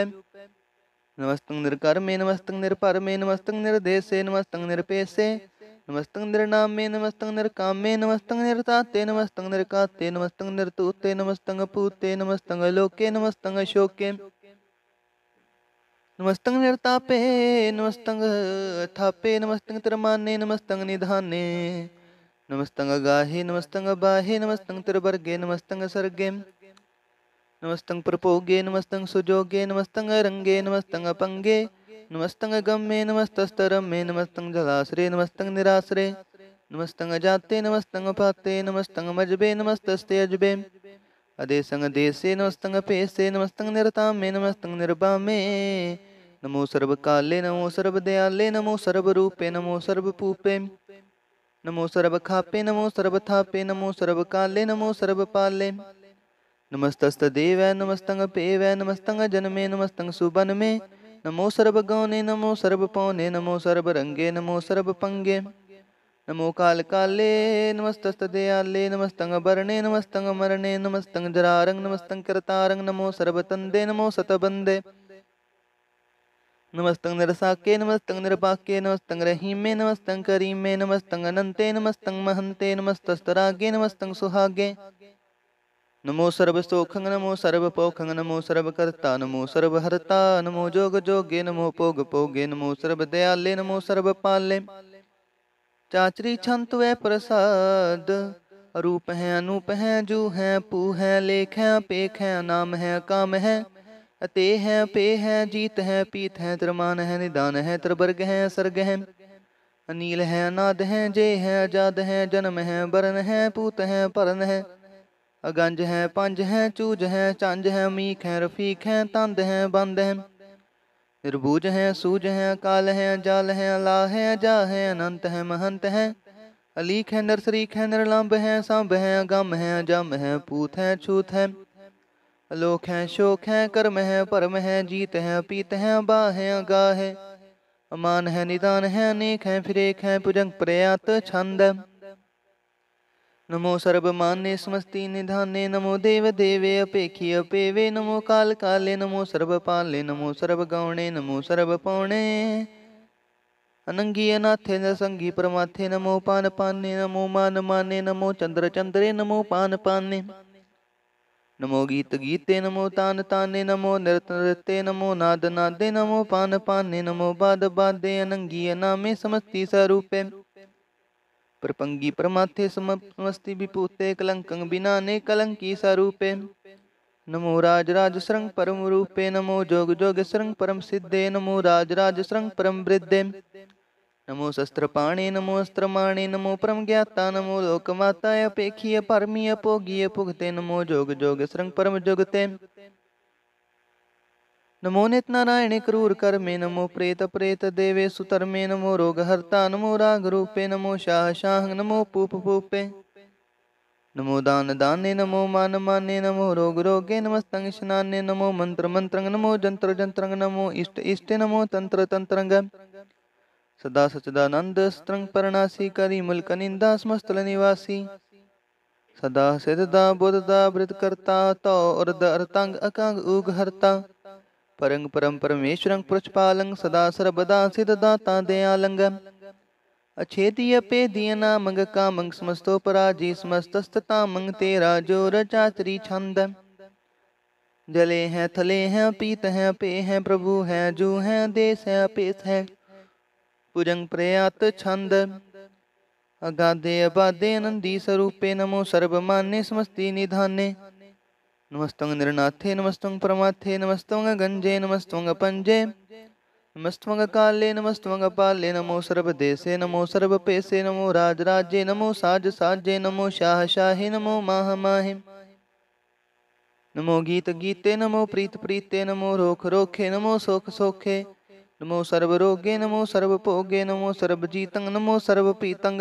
नमस्तंग निर्कर्मे नमस्तंग में नमस्तंग निर्देशे नमस्तंग निरपेशे नमस्तंग में नमस्तंग निरकाम में नमस्तंग निर्ताते नमस्तंग निरकाते नमस्तंग निर्तूते नमस्तंग पूते नमस्तंग लोके नमस्तंग शोके नमस्तंग निर्तापे नमस्तंग थापे नमस्तंग तिरमाने नमस्तंग निधाने नमस्तंग गाहे नमस्तंग बाहे नमस्तंग तिरबर्गे नमस्तंग सर्गे नमस्तंग प्रपोगे नमस्तंग सुजोगे नमस्तंग रंगे नमस्तंग पंगे नमस्तंग गम्ये नमस्तस्तरम में नमस्तंग जलाश्रे नमस्तंग निराश्रे नमस्तंग जाते नमस्तंग पाते नमस्तंग मजबे नमस्तस्ते अजबे अदे संग देशे नमस्तंग पेशे नमस्तंग निरताम में नमस्तंग निर्भा में नमो सर्वकाले नमो सर्वदयाले नमो सर्वरूपे नमो सर्वपूपे नमो सर्व खापे नमो सर्व थापे नमो सर्व काले नमो सर्व पाले नमस्तस्तदेवै नमस्तंग पेवै नमस्तंग जनमे नमस्तंग सुबन में नमो सर्व गौने नमो सर्व पौने नमो सर्व रंगे नमो सर्व पंगे नमो काल काले नमस्तस्तदयाले नमस्तंग वर्णे नमस्तंग मरणे नमस्तंग जरारंग नमस्तंग करतारंग नमो सर्वतंदे नमो सतबंदे नमस्तंग नरसाके नमस्तंग नरपाके नमस्तंग रहीमे नमस्तंग करीमे नमस्तंग अनंते नमस्तंग महंते नमस्तस्तरागे नमस्तंग सुहागे नमो सर्वसोखंग नमो सर्वपोखंग नमो सर्वकर्ता नमो सर्वहर्ता नमो जोग जोगे नमो पोग पोगे नमो सर्वदयाले नमो सर्वपाले चाचरी छंत व प्रसाद रूप है अनूप है जू है पू है लेख है अपेख है नाम है काम है अते हैं पे हैं जीत हैं पीत हैं त्रमान है निदान है त्रबर्ग हैं सर्ग हैं अनिल हैं अनाद हैं जय हैं अजाद हैं जन्म हैं बरन हैं पूत हैं परन हैं अगंज हैं पंज हैं चूज हैं चांज हैं मीख हैं रफीक हैं तंद हैं बंद हैं निर्बूज हैं सूज हैं काल हैं जाल हैं अला हैं जा हैं अनंत हैं महंत हैं अलीख हैं नरसरीक हैं निर्लम्ब हैं सांब हैं गम हैं जम हैं पूत हैं छूत हैं लोक हैं शोक हैं कर्म हैं परम हैं जीत हैं पीत हैं बाह हैं गा है अमान है निदान है अनेक हैं फिर एक हैं पुजंग प्रयात छंद नमो सर्वमान्य समस्ति निधाने नमो देव देवे अपेखी अपेवे नमो काल काले नमो सर्वपाले नमो सर्वगौणे नमो सर्वपौणे ਅਨੰਗੀ ਅਨਾਥੇ ਨਸੰਗੀ ਪਰਮਾਥੇ ਨਮੋ ਪਾਨ ਪਾਨੇ ਨਮੋ ਮਾਨ ਮਾਨੇ ਨਮੋ ਚੰਦਰ ਚੰਦਰੇ ਨਮੋ ਪਾਨ ਪਾਨੇ नमो गीत गीते नमो तान ताने नमो नृत नृत्य नमो नाद नादे नमो पान पाने नमो बाद बादे अनंगी अनामे समस्ति स्वरूपे प्रपंगी परमाथे समस्ति विपूते कलंक बिना ने कलंकी स्वरूपे नमो राज राज सरंग परम रूपे नमो जोग जोग सरंग परम सिद्धे नमो राज राज सरंग परम वृद्धे नमो शस्त्रपाणे नमो नमो परम ज्ञाता नमो लोकमाताय अपेक्षीय परमीय पोगीय पुगते नमो जोग जोग श्रृंग परम जोगते नमो नित नारायण क्रूर कर्मे नमो प्रेत प्रेत देवे सुतर्मे नमो रोग हर्ता नमो राग रूपे नमो शाह शाह नमो पूप पूपे नमो दान दाने नमो मान माने नमो रोग रोगे नमस्तंग स्नाने नमो मंत्र मंत्रंग नमो जंत्र जंत्रंग नमो इष्ट इष्ट नमो तंत्र तंत्रंग ਸਦਾ ਸਚਦਾਨੰਦ ਸਤ੍ਰੰਗ ਪਰਨਾਸੀ ਕਰੀ ਮੁਲਕ ਨਿੰਦਾ ਸਮਸਤਲ ਨਿਵਾਸੀ ਸਦਾ ਸਿਧ ਦਾ ਬੁੱਧ ਦਾ ਬ੍ਰਿਤ ਕਰਤਾ ਤਉ ਉਰਦ ਅਰਤੰਗ ਅਕੰਗ ਊਗ ਹਰਤਾ ਪਰੰਗ ਪਰਮ ਪਰਮੇਸ਼ਰੰ ਪ੍ਰਚਪਾਲੰ ਸਦਾ ਸਰਬਦਾ ਸਿਧ ਦਾਤਾ ਲੰਗ ਅਛੇਦੀ ਅਪੇ ਨਾ ਮੰਗ ਕਾ ਮੰਗ ਸਮਸਤੋ ਪਰਾਜੀ ਸਮਸਤਸਤਤਾ ਮੰਗ ਤੇਰਾ ਜੋ ਤਰੀ ਛੰਦ ਜਲੇ ਹੈ ਥਲੇ ਹੈ ਪੀਤ ਹੈ ਪੇ ਹੈ ਪ੍ਰਭੂ ਹੈ ਜੂ ਹੈ ਦੇਸ ਹੈ ਪੇਸ ਹੈ पूजंग प्रयात छंद अगाधे अबाधे नंदी स्वरूपे नमो सर्वमान्य समस्ति निधाने नमस्तं निर्नाथे नमस्तं परमाथे नमस्तं गंजे नमस्तंग पंजे नमस्त्वंग काले नमस्त्वंग पाले नमो सर्वदेशे नमो सर्वपेशे नमो राजराजे नमो साज साजे नमो शाह शाहे नमो माह माहे नमो गीत गीते नमो प्रीत प्रीते नमो रोख रोखे नमो सोख सोखे ਨਮੋ ਸਰਬ ਰੋਗੇ ਨਮੋ ਸਰਬ ਭੋਗੇ ਨਮੋ ਸਰਬ ਜੀਤੰ ਨਮੋ ਸਰਬ ਪੀਤੰ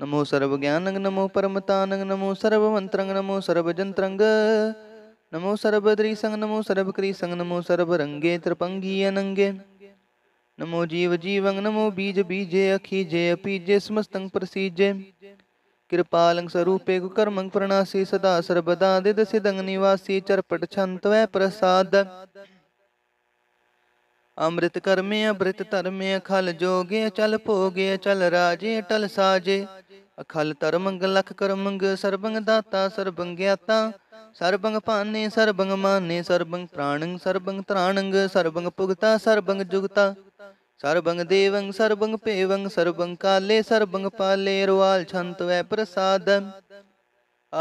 ਨਮੋ ਸਰਬ ਗਿਆਨੰ ਨਮੋ ਪਰਮ ਤਾਨੰ ਨਮੋ ਸਰਬ ਮੰਤਰੰ ਨਮੋ ਸਰਬ ਜੰਤਰੰ ਨਮੋ ਸਰਬ ਦ੍ਰੀਸੰ ਨਮੋ ਸਰਬ ਕ੍ਰੀਸੰ ਨਮੋ ਸਰਬ ਰੰਗੇ ਤ੍ਰਪੰਗੀ ਅਨੰਗੇ ਨਮੋ ਜੀਵ ਜੀਵੰ ਨਮੋ ਬੀਜ ਬੀਜੇ ਅਖੀਜੇ ਅਪੀਜੇ ਸਮਸਤੰ ਪ੍ਰਸੀਜੇ ਕਿਰਪਾਲੰ ਸਰੂਪੇ ਕੁਕਰਮੰ ਪ੍ਰਣਾਸੀ ਸਦਾ ਸਰਬਦਾ ਦਿਦ ਸਿਦੰ ਨਿਵਾਸੀ ਚਰਪਟ ਛੰਤਵੈ ਪ੍ਰਸਾਦ ਅੰਮ੍ਰਿਤ ਕਰਮੇ ਅਬ੍ਰਿਤ ਧਰਮੇ ਅਖਲ ਜੋਗੇ ਚਲ ਭੋਗੇ ਚਲ ਰਾਜੇ ਟਲ ਸਾਜੇ ਅਖਲ ਤਰਮੰਗ ਲਖ ਕਰਮੰਗ ਸਰਬੰਗ ਦਾਤਾ ਸਰਬੰਗ ਗਿਆਤਾ ਸਰਬੰਗ ਭਾਨੇ ਸਰਬੰਗ ਮਾਨੇ ਸਰਬੰਗ ਪ੍ਰਾਣੰਗ ਸਰਬੰਗ ਤ੍ਰਾਣੰਗ ਸਰਬੰਗ ਭੁਗਤਾ ਸਰਬੰਗ ਜੁਗਤਾ ਸਰਬੰਗ ਦੇਵੰ ਸਰਬੰਗ ਭੇਵੰ ਸਰਬੰਗ ਕਾਲੇ ਸਰਬੰਗ ਪਾਲੇ ਰਵਾਲ ਛੰਤ ਵੈ ਪ੍ਰਸਾਦ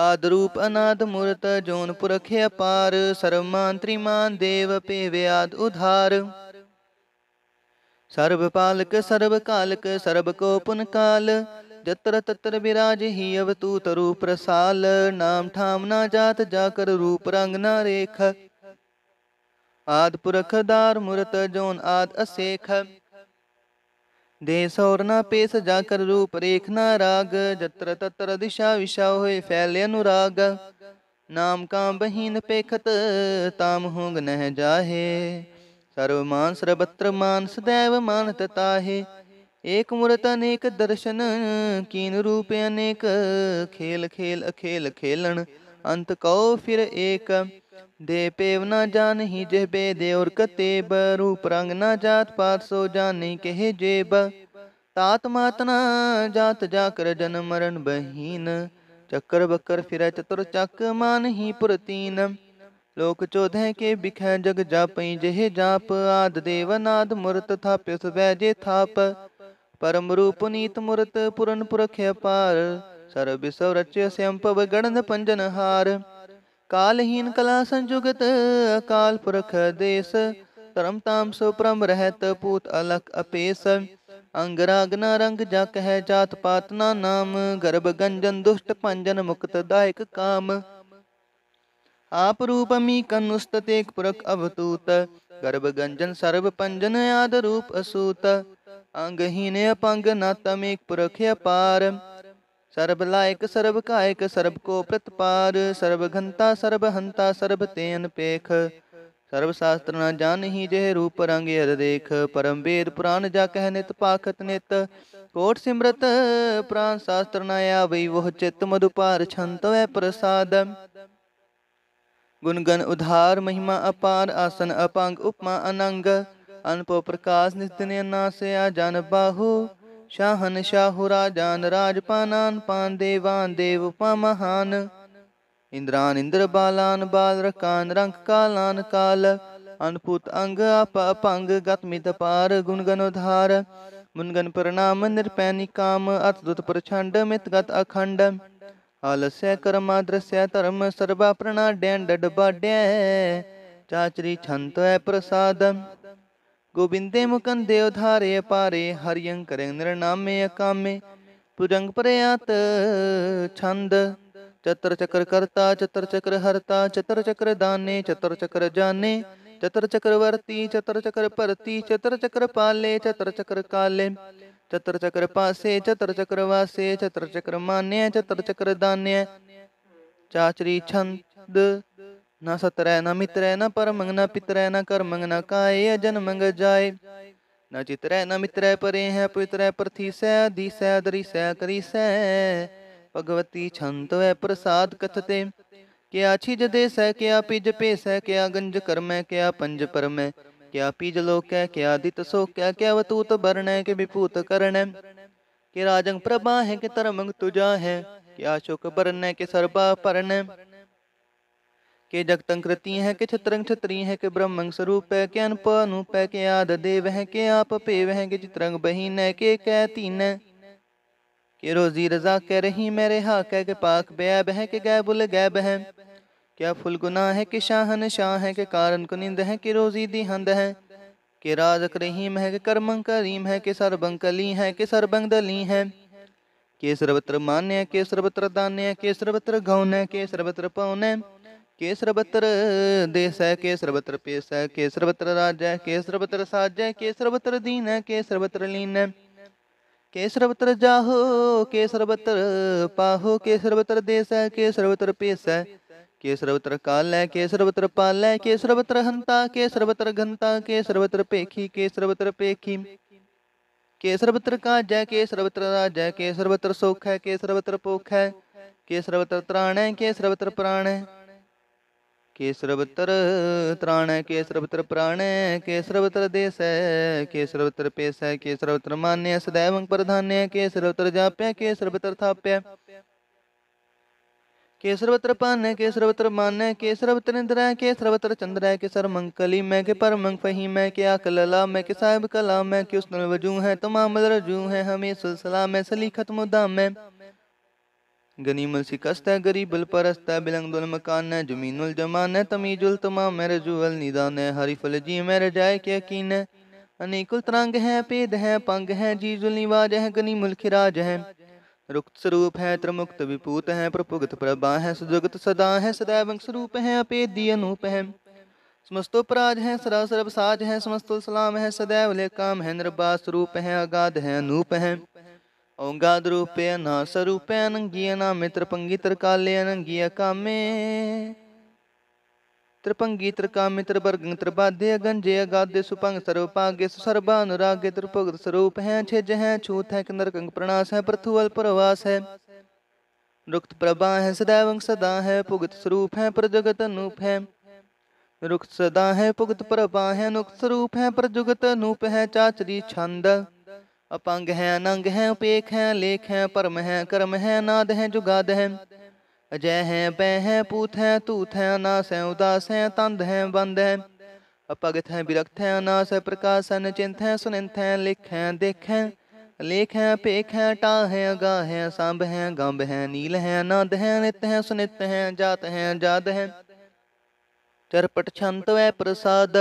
ਆਦ ਰੂਪ ਅਨਾਦ ਮੂਰਤ ਜੋਨ ਪੁਰਖ ਅਪਾਰ ਸਰਮਾਨ ਮਾਨ ਦੇਵ ਭੇਵ ਆਦ ਉਧਾਰ ਸਰਬ ਪਾਲਕ ਸਰਬ ਕਾਲਕ ਸਰਬ ਕੋ ਪੁਨ ਕਾਲ ਜਤਰ ਤਤਰ ਬਿਰਾਜ ਹੀ ਅਵਤੂਤ ਰੂਪ ਰਸਾਲ ਨਾਮ ਠਾਮ ਨਾ ਜਾਤ ਜਾ ਕਰ ਰੂਪ ਰੰਗ ਨਾ ਰੇਖ ਆਦ ਪੁਰਖਦਾਰ ਮੁਰਤ ਜੋਨ ਆਦ ਅਸੇਖ ਦੇ ਸੋਰ ਨਾ ਪੇਸ ਜਾ ਕਰ ਰੂਪ ਰੇਖ ਨਾ ਰਾਗ ਜਤਰ ਤਤਰ ਦਿਸ਼ਾ ਵਿਸ਼ਾ ਹੋਏ ਫੈਲੇ ਅਨੁਰਾਗ ਨਾਮ ਕਾਮ ਬਹੀਨ ਪੇਖਤ ਤਾਮ ਹੋਂਗ ਨਹਿ ਜਾਹੇ ਸਰਵਮਾਨ ਸਰਬਤਰ ਮਾਨ ਸਦੈਵ ਮਾਨ ਤਤਾਹੇ ਏਕ ਮੂਰਤ ਅਨੇਕ ਦਰਸ਼ਨ ਕੀਨ ਰੂਪ ਅਨੇਕ ਖੇਲ ਖੇਲ ਅਖੇਲ ਖੇਲਣ ਅੰਤ ਕਉ ਫਿਰ ਏਕ ਦੇ ਪੇਵ ਨਾ ਜਾਣਹੀ ਜਿਹ ਬੇ ਦੇ ਔਰ ਕਤੇਬ ਰੂਪ ਰੰਗ ਨਾ ਜਾਤ ਪਾਤ ਸੋ ਜਾਣੀ ਕਹੇ ਜੇਬ ਤਾਤ ਮਾਤ ਨਾ ਜਾਤ ਜਾ ਕਰ ਜਨਮ ਮਰਨ ਬਹੀਨ ਚੱਕਰ ਬੱਕਰ ਫਿਰੈ ਚਤੁਰ ਚੱਕ ਮਾਨਹੀ ਹੀ ਪੁਰਤੀਨ लोक चौदह के बिख जग जाप जहे जाप आद देवनाद मूर्त थाप्यस जे थाप परम रूप नीत मूर्त पुरन पुरख पार सर्व रच्य स्यंपव गणन पंजन हार कालहीन कला संयुगत अकाल पुरख देश परम ताम सुप्रम रहत पूत अलक अपेस राग न रंग जाक है जात पात ना नाम गर्भ गंजन दुष्ट पंजन मुक्त दायक काम आप रूपमी कनुस्ततेक पुरक अवतूत गर्भगंजन सर्वपंजन आद रूप असूत अंगहीन अपंग नातमेक पुरख अपार सर्वलायक सर्वकायक सर्व को प्रतपार सर्वघंता सर्वहंता सर्व तेन पेख ਸਰਬ ਸ਼ਾਸਤਰ ਨਾ ਜਾਣਹੀ ਜੇ ਰੂਪ ਰੰਗ ਅਰਦੇਖ ਪਰਮ ਵੇਦ ਪੁਰਾਨ ਜਾ ਕਹਿ ਨਿਤ ਪਾਖਤ ਨਿਤ ਕੋਟ ਸਿਮਰਤ ਪ੍ਰਾਨ ਸ਼ਾਸਤਰ ਨਾ ਆਵਈ ਵੋ ਚਿਤ ਮਦੁਪਾਰ ਛੰਤਵੈ ਪ੍ਰਸਾਦ ਗੁਣਗਨ ਉਧਾਰ ਮਹਿਮਾ ਅਪਾਰ ਆਸਨ ਅਪੰਗ ਉਪਮਾ ਅਨੰਗ ਅਨਪੋ ਪ੍ਰਕਾਸ਼ ਨਿਤਨੇ ਨਾਸਿਆ ਜਨ ਬਾਹੂ ਸ਼ਾਹਨ ਸ਼ਾਹੂ ਰਾਜਾਨ ਰਾਜਪਾਨਾਨ ਪਾਨ ਦੇਵਾਨ ਦੇਵ ਪਾ ਮਹਾਨ ਇੰਦਰਾਨ ਇੰਦਰ ਬਾਲਾਨ ਬਾਲ ਰਕਾਨ ਰੰਗ ਕਾਲਾਨ ਕਾਲ ਅਨਪੁਤ ਅੰਗ ਆਪ ਅਪੰਗ ਗਤਮਿਤ ਪਾਰ ਗੁਣਗਨ ਉਧਾਰ ਮੁਨਗਨ ਪ੍ਰਣਾਮ ਨਿਰਪੈਨਿ ਕਾਮ ਅਤਦੁਤ ਪ੍ਰਛੰਡ ਮਿਤ ਗਤ ਅਖੰਡ ਆਲਸੈ ਕਰਮਾ ਦ੍ਰਸੈ ਧਰਮ ਸਰਬਾ ਪ੍ਰਣਾਡਿਆਂ ਡਡ ਬਾਡਿਆ ਚਾਚਰੀ ਛੰਤ ਹੈ ਪ੍ਰਸਾਦ ਗੋਬਿੰਦੇ ਮੁਕੰਦੇ ਉਧਾਰੇ ਪਾਰੇ ਹਰਿਯੰ ਕਰੇ ਨਿਰਨਾਮੇ ਅਕਾਮੇ ਪੁਜੰਗ ਪ੍ਰਯਾਤ ਛੰਦ ਚਤਰ ਚਕਰ ਕਰਤਾ ਚਤਰ ਚਕਰ ਹਰਤਾ ਚਤਰ ਚਕਰ ਦਾਨੇ ਚਤਰ ਚਕਰ ਜਾਣੇ ਚਤਰ ਚਕਰਵਰਤੀ ਚਤਰ ਚਕਰ ਭਰਤੀ ਚਤਰ ਚਕਰ ਪਾਲੇ ਚਤਰ ਚਕਰ ਕਾਲੇ ਚਤਰ ਚਕਰ ਪਾਸੇ ਚਤਰ ਚਕਰ ਵਾਸੇ ਚਤਰ ਚਕਰ ਮਾਨਿਆ ਚਤਰ ਚਕਰ ਦਾਨਿਆ ਚਾਚਰੀ ਛੰਦ ਨਾ ਸਤਰੈ ਨਾ ਮਿਤਰੈ ਨਾ ਪਰਮੰਗ ਨਾ ਪਿਤਰੈ ਨਾ ਕਰਮੰਗ ਨਾ ਕਾਏ ਅਜਨਮੰਗ ਜਾਏ ਨਾ ਚਿਤਰੈ ਨਾ ਮਿਤਰੈ ਪਰੇ ਹੈ ਪਵਿਤਰੈ ਪ੍ਰਥੀਸੈ ਦੀਸੈ ਦਰੀਸੈ ਕਰੀਸੈ ਭਗਵਤੀ ਛੰਤਵੈ ਪ੍ਰਸਾਦ ਕਥਤੇ ਕਿਆ ਛਿਜ ਦੇਸੈ ਕਿਆ ਪਿਜ ਪੇਸੈ ਕਿਆ ਗੰਜ ਕਰਮੈ ਕਿਆ ਪੰਜ ਪਰਮੈ क्या लोक है क्या दित शोक है क्या वतूत वर्ण के विपूत करण के राजंग प्रभा है के तरमंग तुजा है क्या शोक वर्ण के सर्वा है के जगतंकृति है के छत्रंग छत्री है के ब्रह्मंग स्वरूप है के अनुप अनुप है के आद देव है के आप पेव है के चित्रंग बहीन है के कै तीन के रोजी रजा कह रही मेरे हा कह के पाक बैब है के गैबुल गैब है क्या फुल गुना है कि शाहन शाह है के कारण कुनिंद है कि रोजी दी हंद है कि राजक रहीम है कि कर्मंग करीम है कि सरबंग कली है कि सरबंग दली है के सर्वत्र मान्य के सर्वत्र दान्य के सर्वत्र गौन के सर्वत्र पौन के सर्वत्र देश है के सर्वत्र पेश है के सर्वत्र राज्य है के सर्वत्र साज है के सर्वत्र दीन है के सर्वत्र लीन है के सर्वत्र जाहो के सर्वत्र पाहो के सर्वत्र देश है के सर्वत्र पेश है के सर्वत्र काल के सर्वत्र पाल के सर्वत्र हंता के सर्वत्र घंता के सर्वत्र पेखी के सर्वत्र पेखी के सर्वत्र काज के सर्वत्र राज के सर्वत्र सुख है के सर्वत्र पोख है के सर्वत्र त्राण के सर्वत्र प्राण के सर्वत्र त्राण के सर्वत्र प्राण के सर्वत्र देश के सर्वत्र पेश के सर्वत्र मान्य सदैव प्रधान्य के सर्वत्र जाप्य के सर्वत्र थाप्य केसरवत्र पान केसरवत्र मान केसरवत्र इंद्र केसरवत्र चंद्र के सर मंकली मैं के पर मंग फही मैं के आकलला मैं के साहब कला मैं के उसन वजू है तमाम रजू है हमें सुलसला मैं सली खत्म दाम मैं गनीमल सिकस्त है गरीब गरीबल परस्त है बिलंग दुल मकान है उल जमान है तमीज उल तमाम है रजूअल निदान है हरी फल जी मैं रजाय के यकीन है अनेकुल तरंग है पेद है पंग है जीजुल निवाज है गनीमुल खिराज है रुक्त स्वरूप है त्रमुक्त विपूत है प्रपुगत प्रभा है सुजुगत सदा है सदैव स्वरूप है अपेदी अनूप है समस्तोपराज है सदा सर्व साज है समस्तो सलाम है सदैव ले काम है निर्बा स्वरूप है अगाध है अनूप है औगाध रूपे न स्वरूप अनंगी नाम मित्र पंगी तरकाले अनंगी कामे त्रिपंगी त्रिकामि त्रिवर्ग त्रिबाध्य गंजय गाद्य सुपंग सर्वपाग्य सर्वानुराग्य त्रिपुग स्वरूप है छिज है छूत है किन्नर कंग प्रणास है पृथुअल प्रवास है रुक्त प्रभा है सदैव सदा है पुगत स्वरूप है प्रजगत अनूप है रुक्त सदा है पुगत प्रभा है अनुक्त स्वरूप है पर अनूप है चाचरी छंद अपंग है अनंग है उपेख है लेख है परम है कर्म है नाद है जुगाद है अजय हैं बह हैं पूत हैं तूत हैं अनास हैं उदास हैं ਤੰਦ हैं बंद हैं अपगत हैं विरक्त हैं अनास ਹੈ ਪ੍ਰਕਾਸ਼ ਹੈ ਨਚਿੰਤ ਹੈ ਸੁਨਿੰਤ ਹੈ ਲਿਖ ਹੈ ਦੇਖ लेख है पेख है टा हैं गा है सांब है गंब है नील है नंद है नित हैं सुनित है जात है जाद है चरपट छंत वै प्रसाद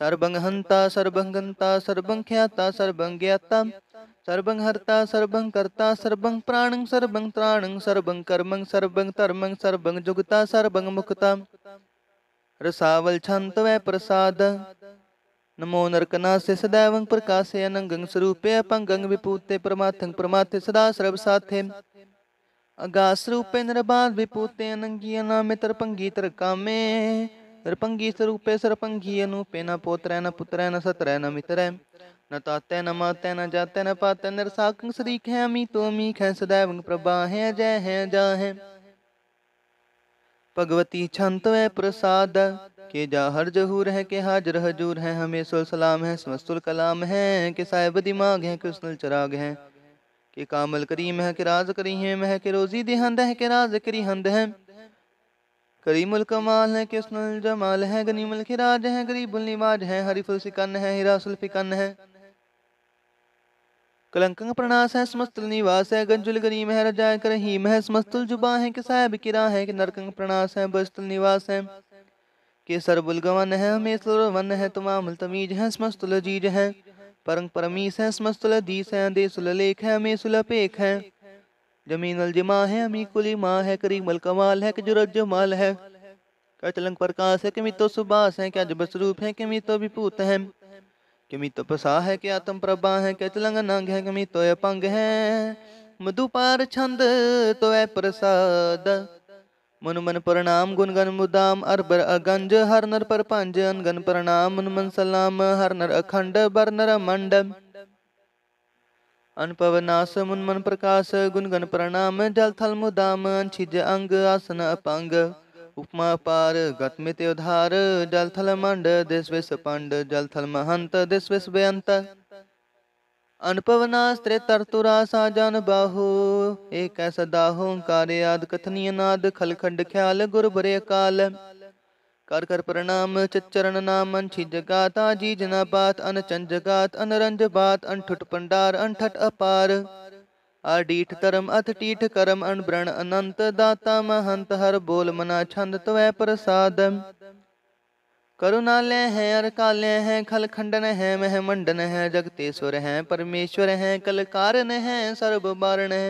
सर्वंगहंता सर्वंगंता सर्वंख्याता सर्वंज्ञाता ਸਰਬੰ ਹਰਤਾ ਸਰਬੰ ਕਰਤਾ ਸਰਬੰ ਪ੍ਰਾਣੰ ਸਰਬੰ ਤ੍ਰਾਣੰ ਸਰਬੰ ਕਰਮੰ ਸਰਬੰ ਧਰਮੰ ਸਰਬੰ ਜੁਗਤਾ ਸਰਬੰ ਮੁਕਤਾ ਰਸਾਵਲ ਛੰਤ ਵੈ ਪ੍ਰਸਾਦ ਨਮੋ ਨਰਕਨਾ ਸੇ ਸਦੈਵੰ ਪ੍ਰਕਾਸੇ ਅਨੰਗੰ ਸਰੂਪੇ ਅਪੰਗੰ ਵਿਪੂਤੇ ਪ੍ਰਮਾਥੰ ਪ੍ਰਮਾਥੇ ਸਦਾ ਸਰਬ ਸਾਥੇ ਅਗਾਸ ਰੂਪੇ ਨਿਰਬਾਦ ਵਿਪੂਤੇ ਅਨੰਗੀ ਅਨਾਮੇ ਤਰਪੰਗੀ ਤਰਕਾਮੇ ਨਿਰਪੰਗੀ ਸਰੂਪੇ ਸਰਪੰਗੀ ਅਨੂਪੇ ਨ ਪੋਤਰੈ ਨ ਪੁੱਤਰੈ ਨ ਸਤਰੈ ਨ ਮਿਤਰੈ न ताते न माते न जाते न पाते निरसाकं सदीक है अमी तो अमीक खै सदैव प्रभा है जय है जा है भगवती छंत व प्रसाद के जा हर जहूर है के हाजर हजूर है हमें सुल सलाम है समस्तुल कलाम है के साहेब दिमाग है के उसनल चराग है के कामल करीम है के राज करी है मह के रोजी देहंद है के राज करी हंद है करी मुल कमाल है के उसनल जमाल है गनी मुल के राज है गरीबुल निवाज है हरीफुल सिकन है हिरासुल फिकन है कलंक प्रणास है समस्तल निवास है गंजुल गरीम है रजा कर हीम है समस्तल जुबा है कि साहब किरा है कि नरकंग प्रणास है बस्तल निवास है के सरबुल गवन है हमेशल वन है तमाम तमीज है समस्तल जीज है परंग परमीस है समस्तल दीस है देसुल लेख है हमेशुल पेख है जमीन अलजमा है अमी कुली माँ है करीम अलकमाल है कि जमाल है कचलंग प्रकाश है कि तो सुबास है क्या स्वरूप है कि तो विपूत है ਕਿਮੀ ਤਪਸਾ ਹੈ ਕਿ ਆਤਮ ਪ੍ਰਭਾ ਹੈ ਕਿ कि ਨੰਗ ਹੈ ਕਿਮੀ ਤੋਇ ਪੰਗ ਹੈ ਮਧੂ ਪਾਰ ਛੰਦ ਤੋਇ ਪ੍ਰਸਾਦ ਮਨ ਮਨ ਪ੍ਰਣਾਮ ਗੁਣ ਗਨ ਮੁਦਾਮ ਅਰਬਰ ਅਗੰਜ ਹਰ ਨਰ ਪਰ ਪੰਜ ਅਨਗਨ ਪ੍ਰਣਾਮ ਮਨ ਮਨ ਸਲਾਮ ਹਰ ਨਰ ਅਖੰਡ ਬਰ ਨਰ ਮੰਡ ਅਨਪਵ ਨਾਸ ਮਨ ਮਨ ਪ੍ਰਕਾਸ਼ ਗੁਣ ਗਨ ਪ੍ਰਣਾਮ ਜਲ ਥਲ ਮੁਦਾਮ ਅੰਛਿਜ ਅੰਗ ਆਸਨ ਅਪੰਗ ਉਪਮਾ ਪਾਰ ਗਤਮਿਤ ਉਧਾਰ ਜਲ ਥਲ ਮੰਡ ਦਿਸ ਵਿਸ ਪੰਡ ਜਲ ਥਲ ਮਹੰਤ ਦਿਸ ਵਿਸ ਬੇਅੰਤ ਅਨਪਵਨਾ ਅਨਪਵਨਾਸਤ੍ਰੇ ਤਰਤੁਰਾ ਸਾ ਜਨ ਬਾਹੂ ਏਕ ਸਦਾ ਓੰਕਾਰ ਆਦ ਕਥਨੀ ਅਨਾਦ ਖਲਖੰਡ ਖਿਆਲ ਗੁਰ ਬਰੇ ਅਕਾਲ ਕਰ ਕਰ ਪ੍ਰਣਾਮ ਚਚਰਨ ਨਾਮ ਅੰਛੀ ਜਗਾਤਾ ਜੀ ਜਨਾ ਬਾਤ ਚੰਜ ਜਗਾਤ ਅਨਰੰਜ ਬਾਤ ਅਨ ਠਟ ਪੰਡਾਰ ਅਨ ਠਟ ਅਪਾਰ अडीठ धर्म अथ टीठ कर्म अनब्रण अनंत दाता महंत हर बोल मना छंद त्वै प्रसाद करुणालय है अरकालय है खल खंडन है मह मंडन है जगतेश्वर है परमेश्वर है कल कारण है सर्व बारण है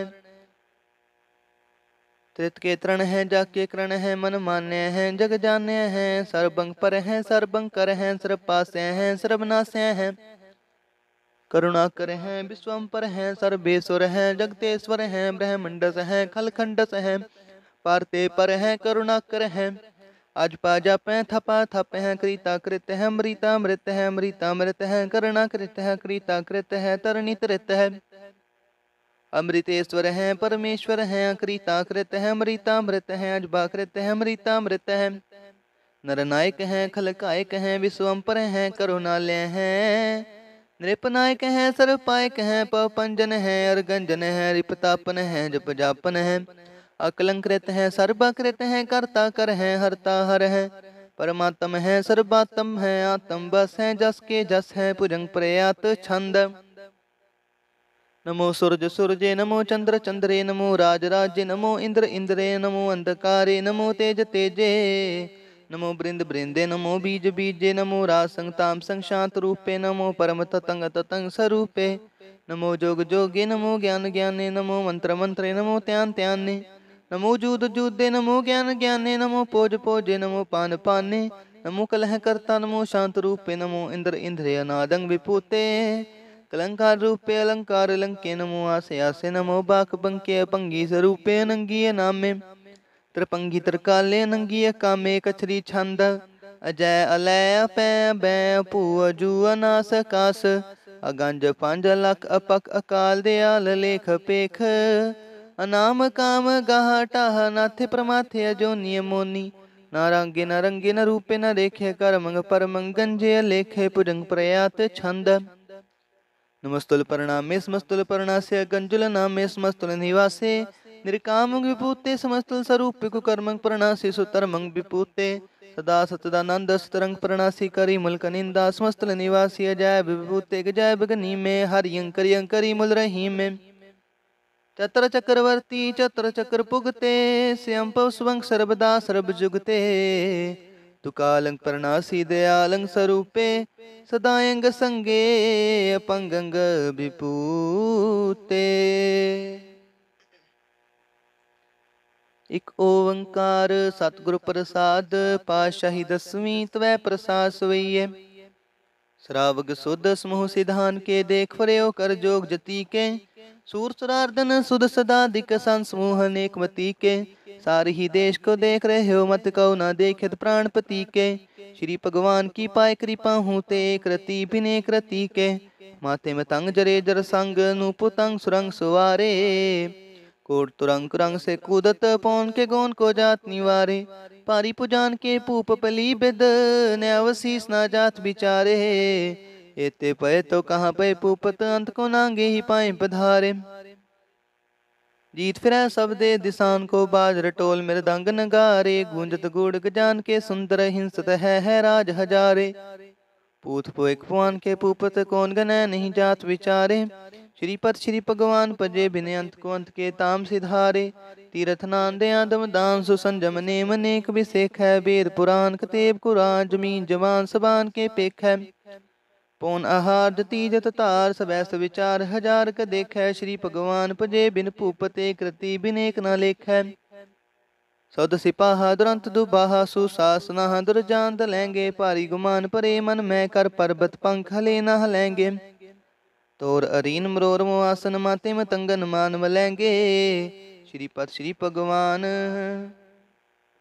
त्रित के तरण है जाके करण है मन मान्य है जग जान्य है सर्वंग पर है कर है सर्वपास्य है सर्वनाश्य है करुणाकर हैं पर हैं सर्वेश्वर हैं जगतेश्वर हैं ब्रह्मंडस हैं खलखंडस हैं पारते पर हैं करुणाकर हैं आज पाजा पै थपा थप हैं कृता कृत है मृता मृत है मृता मृत है करुणा कृत है कृता कृत है तरणित रित है अमृतेश्वर हैं परमेश्वर हैं अकृता कृत है मृता मृत है कृत है मृता मृत है नरनायक हैं खलकायक हैं विश्वम्पर हैं करुणालय हैं नृपनायक है सरपायक है पपंजन है अर्गंजन है रिपतापन है जप जापन है अकलंकृत है सर्वाकृत है कर्ता कर है हरता हर है परमात्म है सर्वात्म है आत्म बस है जस के जस है पुजंग प्रयात छंद नमो सूरज सूरजे नमो चंद्र चंद्रे नमो राज राजे नमो इंद्र इंद्रे नमो अंधकारे नमो तेज तेजे नमो बृंद बृंदे नमो बीज बीजे नमो रासंग संग शांत रूपे नमो परम ततंग ततंग स्वरूपे नमो जोग जोगे नमो ज्ञान ज्ञाने नमो मंत्र मंत्रे नमो त्यान त्याने नमो जूद जूदे नमो ज्ञान ज्ञाने नमो पोज पोजे नमो पान पाने नमो कलह कर्ता नमो शांत रूपे नमो इंद्र इंद्रे अनादंग विपूते कलंकार रूपे अलंकार लंके नमो आसे आसे नमो बाक बंके अपंगी स्वरूपे अनंगीय नामे ਤਰਪੰਗੀ ਤਰਕਾਲੇ ਨੰਗੀ ਕਾਮੇ ਕਛਰੀ ਛੰਦ ਅਜੈ ਅਲੈ ਪੈ ਬੈ ਭੂ ਅਜੂ ਅਨਾਸ ਕਾਸ ਅਗੰਜ ਪੰਜ ਲੱਖ ਅਪਕ ਅਕਾਲ ਦੇ ਆਲ ਲੇਖ ਪੇਖ ਅਨਾਮ ਕਾਮ ਗਾਹਟਾ ਨਾਥ ਪ੍ਰਮਾਥੇ ਅਜੋ ਨਿਯਮੋਨੀ ਨਾਰੰਗੇ ਰੰਗੇ ਨ ਰੂਪੇ ਨ ਦੇਖੇ ਕਰਮੰਗ ਪਰਮੰਗੰ ਜੇ ਲੇਖੇ ਪੁਰੰਗ ਪ੍ਰਯਾਤ ਛੰਦ ਨਮਸਤੁਲ ਪਰਣਾ ਮੇਸਮਸਤੁਲ ਪਰਣਾ ਸੇ ਗੰਜੁਲ ਨਾਮੇ ਸਮਸਤੁਲ ਨਿਵਾਸੇ निरकाम विपूते समस्तल स्वरूप कुकर्म प्रणासी सुतर्मंग विपूते सदा सतदानंद सतरंग प्रणासी करी मुल्क कनिंदा समस्तल निवासी अजय विभूते गजय भगनी में हरियंकर यंकरी मुल रही में चतर चक्रवर्ती चतर चक्र पुगते श्यम स्वंग सर्वदा सर्व जुगते तुकालंग प्रणासी दयालंग स्वरूपे सदायंग संगे अपंगंग विपूते ਇਕ ओंकार ਸਤਿਗੁਰ ਪ੍ਰਸਾਦ ਪਾਸ਼ਾਹੀ ਦਸਵੀਂ ਤਵੈ ਪ੍ਰਸਾਦ ਸਵਈਏ ਸਰਾਵਗ ਸੁਧ समूह ਸਿਧਾਨ के देख ਫਰਿਓ ਕਰ ਜੋਗ ਜਤੀ ਕੇ सूर सुरार्दन सुद सदा दिक संसमूह नेक मती के सारी ही देश को देख रहे हो मत कहो ना देखत प्राणपति के श्री भगवान की पाए कृपा हूँ ते कृति बिने कृति के माथे में जरे जर संग नूपु सुरंग सुवारे कोट तुरंग रंग से कूदत पौन के गोन को जात निवारे पारी पुजान के पूप पली बेद नवशीष ना जात बिचारे एते पे तो कहाँ पे पूपत अंत को नांगे ही पाए पधारे जीत फिरा सब दे दिशान को बाज रटोल मेरे दंग नगारे गूंजत गुड़ गजान के सुंदर हिंसत है, है राज हजारे पूत पोक पुआन के पूपत कौन गन नहीं जात विचारे ਸ਼੍ਰੀ श्रीपत श्री भगवान भजे बिन ਕੋ ਅੰਤ ਕੇ ਤਾਮ ਸਿਧਾਰੇ ਤੀਰਥ तीर्थ नांदे आदम दान सुसंजम नेम नेक विसेख है ਬੀਰ ਪੁਰਾਨ ਕਤੇਬ कुरान जमीन जवान सबान के पेख है ਪੋਨ ਆਹਾਰ ਦਤੀ ਜਤ ਤਾਰ ਸਵੈਸ ਵਿਚਾਰ ਹਜ਼ਾਰ ਕ ਦੇਖੈ ਸ੍ਰੀ ਭਗਵਾਨ ਪਜੇ ਬਿਨ ਭੂਪਤੇ ਕ੍ਰਤੀ ਬਿਨ ਏਕ ਨ ਲੇਖੈ ਸਦ ਸਿਪਾਹਾ ਦੁਰੰਤ ਦੁਬਾਹਾ ਸੁਸਾਸਨਾ ਦੁਰਜਾਨ ਦ ਲੈਂਗੇ ਭਾਰੀ ਗੁਮਾਨ ਪਰੇ ਮਨ ਮੈਂ ਕਰ ਪਰਬਤ ਪੰਖ ਹਲੇ ਨਾ ਲੈਂਗੇ ਤੋਰ ਅਰੀਨ ਮਰੋਰ ਮੋ ਆਸਨ ਮਾਤੇ ਮਤੰਗਨ ਮਾਨ ਮਲੈਂਗੇ ਸ਼੍ਰੀ ਪਤ ਸ਼੍ਰੀ ਭਗਵਾਨ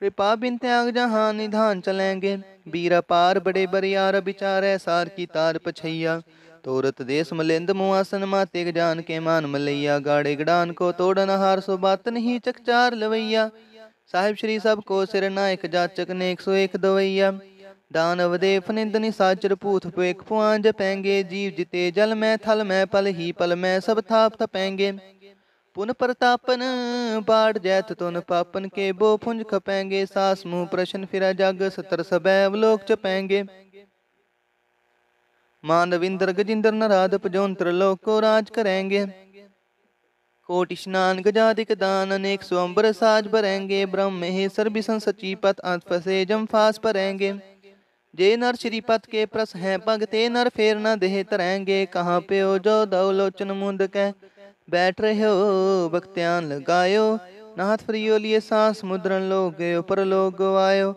ਕਿਰਪਾ ਬਿਨ ਤਿਆਗ ਜਹਾਂ ਨਿਧਾਨ ਚਲੈਂਗੇ ਬੀਰ ਅਪਾਰ ਬੜੇ ਬਰਿਆਰ ਵਿਚਾਰੈ ਸਾਰ ਕੀ ਤਾਰ ਪਛਈਆ ਤੋਰਤ ਦੇਸ ਮਲਿੰਦ ਮੋ ਆਸਨ ਮਾਤੇ ਜਾਨ ਕੇ ਮਾਨ ਮਲਈਆ ਗਾੜੇ ਗੜਾਨ ਕੋ ਤੋੜਨ ਹਾਰ ਸੋ ਬਾਤ ਨਹੀਂ ਚਕਚਾਰ ਲਵਈਆ ਸਾਹਿਬ ਸ੍ਰੀ ਸਭ ਕੋ ਸਿਰ ਨਾਇਕ ਜਾਚਕ ਨੇ 101 ਦਵਈਆ ਦਾਨਵ ਦੇ ਫਨਿੰਦਨਿ ਸਾਚਰ ਭੂਤ ਪੇਖ ਪੁਆਂ ਜਪੈਂਗੇ ਜੀਵ ਜਿਤੇ ਜਲ ਮੈਂ ਥਲ ਮੈਂ ਪਲ ਹੀ ਪਲ ਮੈਂ ਸਭ ਥਾਪ ਤਪੈਂਗੇ ਪੁਨ ਪ੍ਰਤਾਪਨ ਬਾੜ ਜੈਤ ਤੁਨ ਪਾਪਨ ਕੇ ਬੋ ਫੁੰਜ ਖਪੈਂਗੇ ਸਾਸ ਮੂਹ ਪ੍ਰਸ਼ਨ ਫਿਰਾ ਜਗ ਸਤਰ ਸਬੈ ਅਵਲੋਕ ਚ ਚਪੈਂਗੇ ਮਾਨਵਿੰਦਰ ਗਜਿੰਦਰ ਨਰਾਦ ਪਜੋਂਤਰ ਲੋਕੋ ਰਾਜ ਕਰੈਂਗੇ ਕੋਟ ਇਸ਼ਨਾਨ ਗਜਾਦਿਕ ਦਾਨ ਅਨੇਕ ਸੁਅੰਬਰ ਸਾਜ ਭਰੈਂਗੇ ਬ੍ਰਹਮ ਮਹੇਸ਼ਰ ਬਿਸੰ ਸਚੀ ਪਤ ਅੰਤ ਫਸੇ ਜਮ ਫਾਸ ਭਰੈਂਗੇ जे नर श्रीपत के प्रस हैं पग ते नर फेर न देह तरेंगे कहाँ पे हो जो दौलोचन मुंद कह बैठ रहे हो भक्त्यान लगायो नाथ फ्रियो लिए सांस मुद्रन लो गयो पर लोग आयो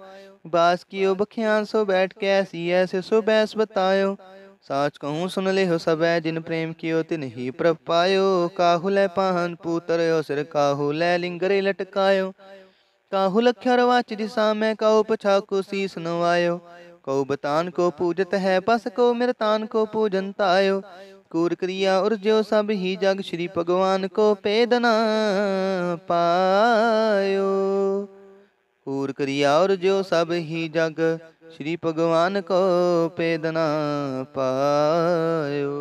बास ओ बखियान सो बैठ के ऐसी ऐसे सो बैस बतायो साच कहूँ सुन ले हो सब जिन प्रेम की ओ तिन ही प्रभ पायो काहू लै पाहन पूतर हो सिर काहू लै लिंगरे लटकायो काहू लक्षर वाच दिशा में काऊ पछाकू शीस नवायो ਕਉ ਬਤਾਨ ਕੋ ਪੂਜਤ ਹੈ ਬਸ ਕੋ ਮਿਰਤਾਨ ਕੋ ਪੂਜਨਤਾਇਓ ਕੂਰ ਕਰਿਆ ਉਰਜਿਓ ਸਭ ਹੀ ਜਗ ਸ੍ਰੀ ਭਗਵਾਨ ਕੋ ਪੇਦਨਾ ਪਾਇਓ ਕੂਰ ਕਰਿਆ ਉਰਜਿਓ ਸਭ ਹੀ ਜਗ ਸ੍ਰੀ ਭਗਵਾਨ ਕੋ ਪੇਦਨਾ ਪਾਇਓ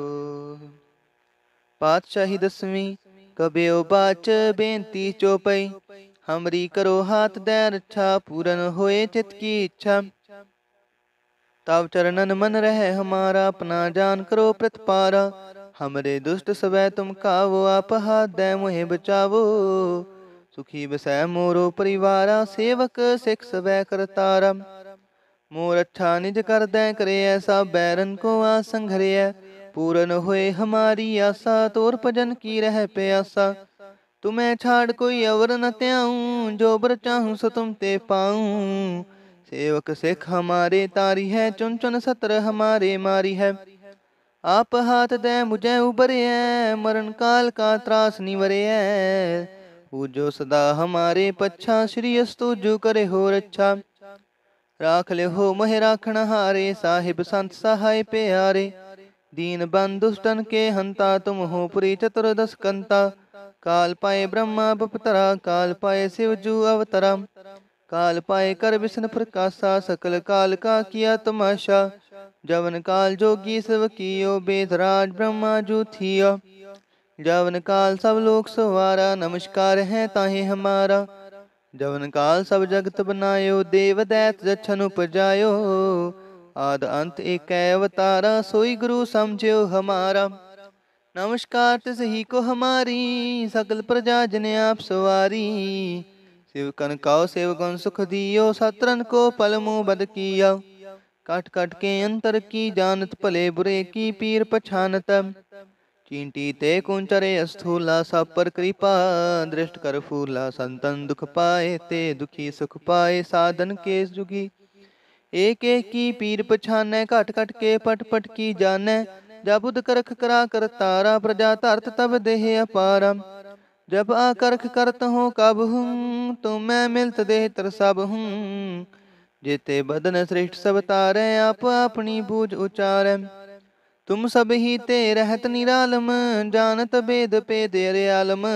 ਪਾਤਸ਼ਾਹੀ ਦਸਵੀਂ ਕਬਿਓ ਬਾਚ ਬੇਨਤੀ ਚੋਪਈ ਹਮਰੀ ਕਰੋ ਹਾਥ ਦੈ ਰੱਛਾ ਪੂਰਨ ਹੋਏ ਚਿਤ ਕੀ ਇੱਛਾ तब ਚਰਨਨ मन ਰਹੇ ਹਮਾਰਾ ਆਪਣਾ जान ਕਰੋ ਪ੍ਰਤਪਾਰਾ ਹਮਰੇ ਦੁਸ਼ਟ सवै ਤੁਮ कावो आप हाथ दे ਬਚਾਵੋ ਸੁਖੀ ਬਸੈ ਮੋਰੋ ਪਰਿਵਾਰਾ ਸੇਵਕ ਸਿਖ ਸਵੈ ਕਰਤਾਰਾ ਮੋਰ ਅੱਛਾ ਨਿਜ ਕਰਦੈ ਕਰੇ ਐਸਾ ਬੈਰਨ ਕੋ ਆ ਸੰਘਰਿਐ ਪੂਰਨ ਹੋਏ ਹਮਾਰੀ ਆਸਾ ਤੋਰ ਭਜਨ ਕੀ ਰਹਿ ਪਿਆਸਾ ਤੁਮੈ ਛਾੜ ਕੋਈ ਅਵਰ ਨ ਤਿਆਉ ਜੋ ਬਰ ਚਾਹੂ ਸੋ ਤੁਮ ਤੇ ਪਾਉ सेवक सिख हमारे तारी है चुन चुन सत्र हमारे मारी है आप हाथ दे मुझे उबरे है मरण काल का त्रास निवरे है पूजो सदा हमारे पच्छा श्री अस्तु जो करे हो रक्षा राख ले हो मोह राखण हारे साहिब संत सहाय प्यारे दीन बन दुष्टन के हंता तुम हो पुरी चतुर्दश कंता काल पाए ब्रह्मा बपतरा काल पाए शिव जू अवतरा काल पाए कर विष्णु प्रकाशा सकल काल का किया तमाशा जवन काल जोगी सब कियो बेदराज ब्रह्मा जो थिया जवन काल सब लोग सवारा नमस्कार है ताहे हमारा जवन काल सब जगत बनायो देव दैत जच्छन उपजायो आद अंत एक अवतारा सोई गुरु समझो हमारा नमस्कार तिस ही को हमारी सकल प्रजा जने आप सवारी शिव कन काओ शिव सेवकन सुख दियो सतरन को पल पलमु बद किया कट कट के अंतर की जानत भले बुरे की पीर पछानत चींटी ते कुंचरे अस्थूला सब पर कृपा दृष्ट कर फूला संतन दुख पाए ते दुखी सुख पाए साधन के जुगी एक एक की पीर पछान कट कट के पट पट की जान जब उद करख करा कर तारा प्रजा तरत तब देहे अपारा जब आकर्ख करत हूँ कब हूँ तो मैं मिलत देहतर सब हूँ जिते बदन श्रेष्ठ सब तारे आप अपनी बूझ उचार तुम सब ही ते रहत निरालम जानत भेद भेद आलम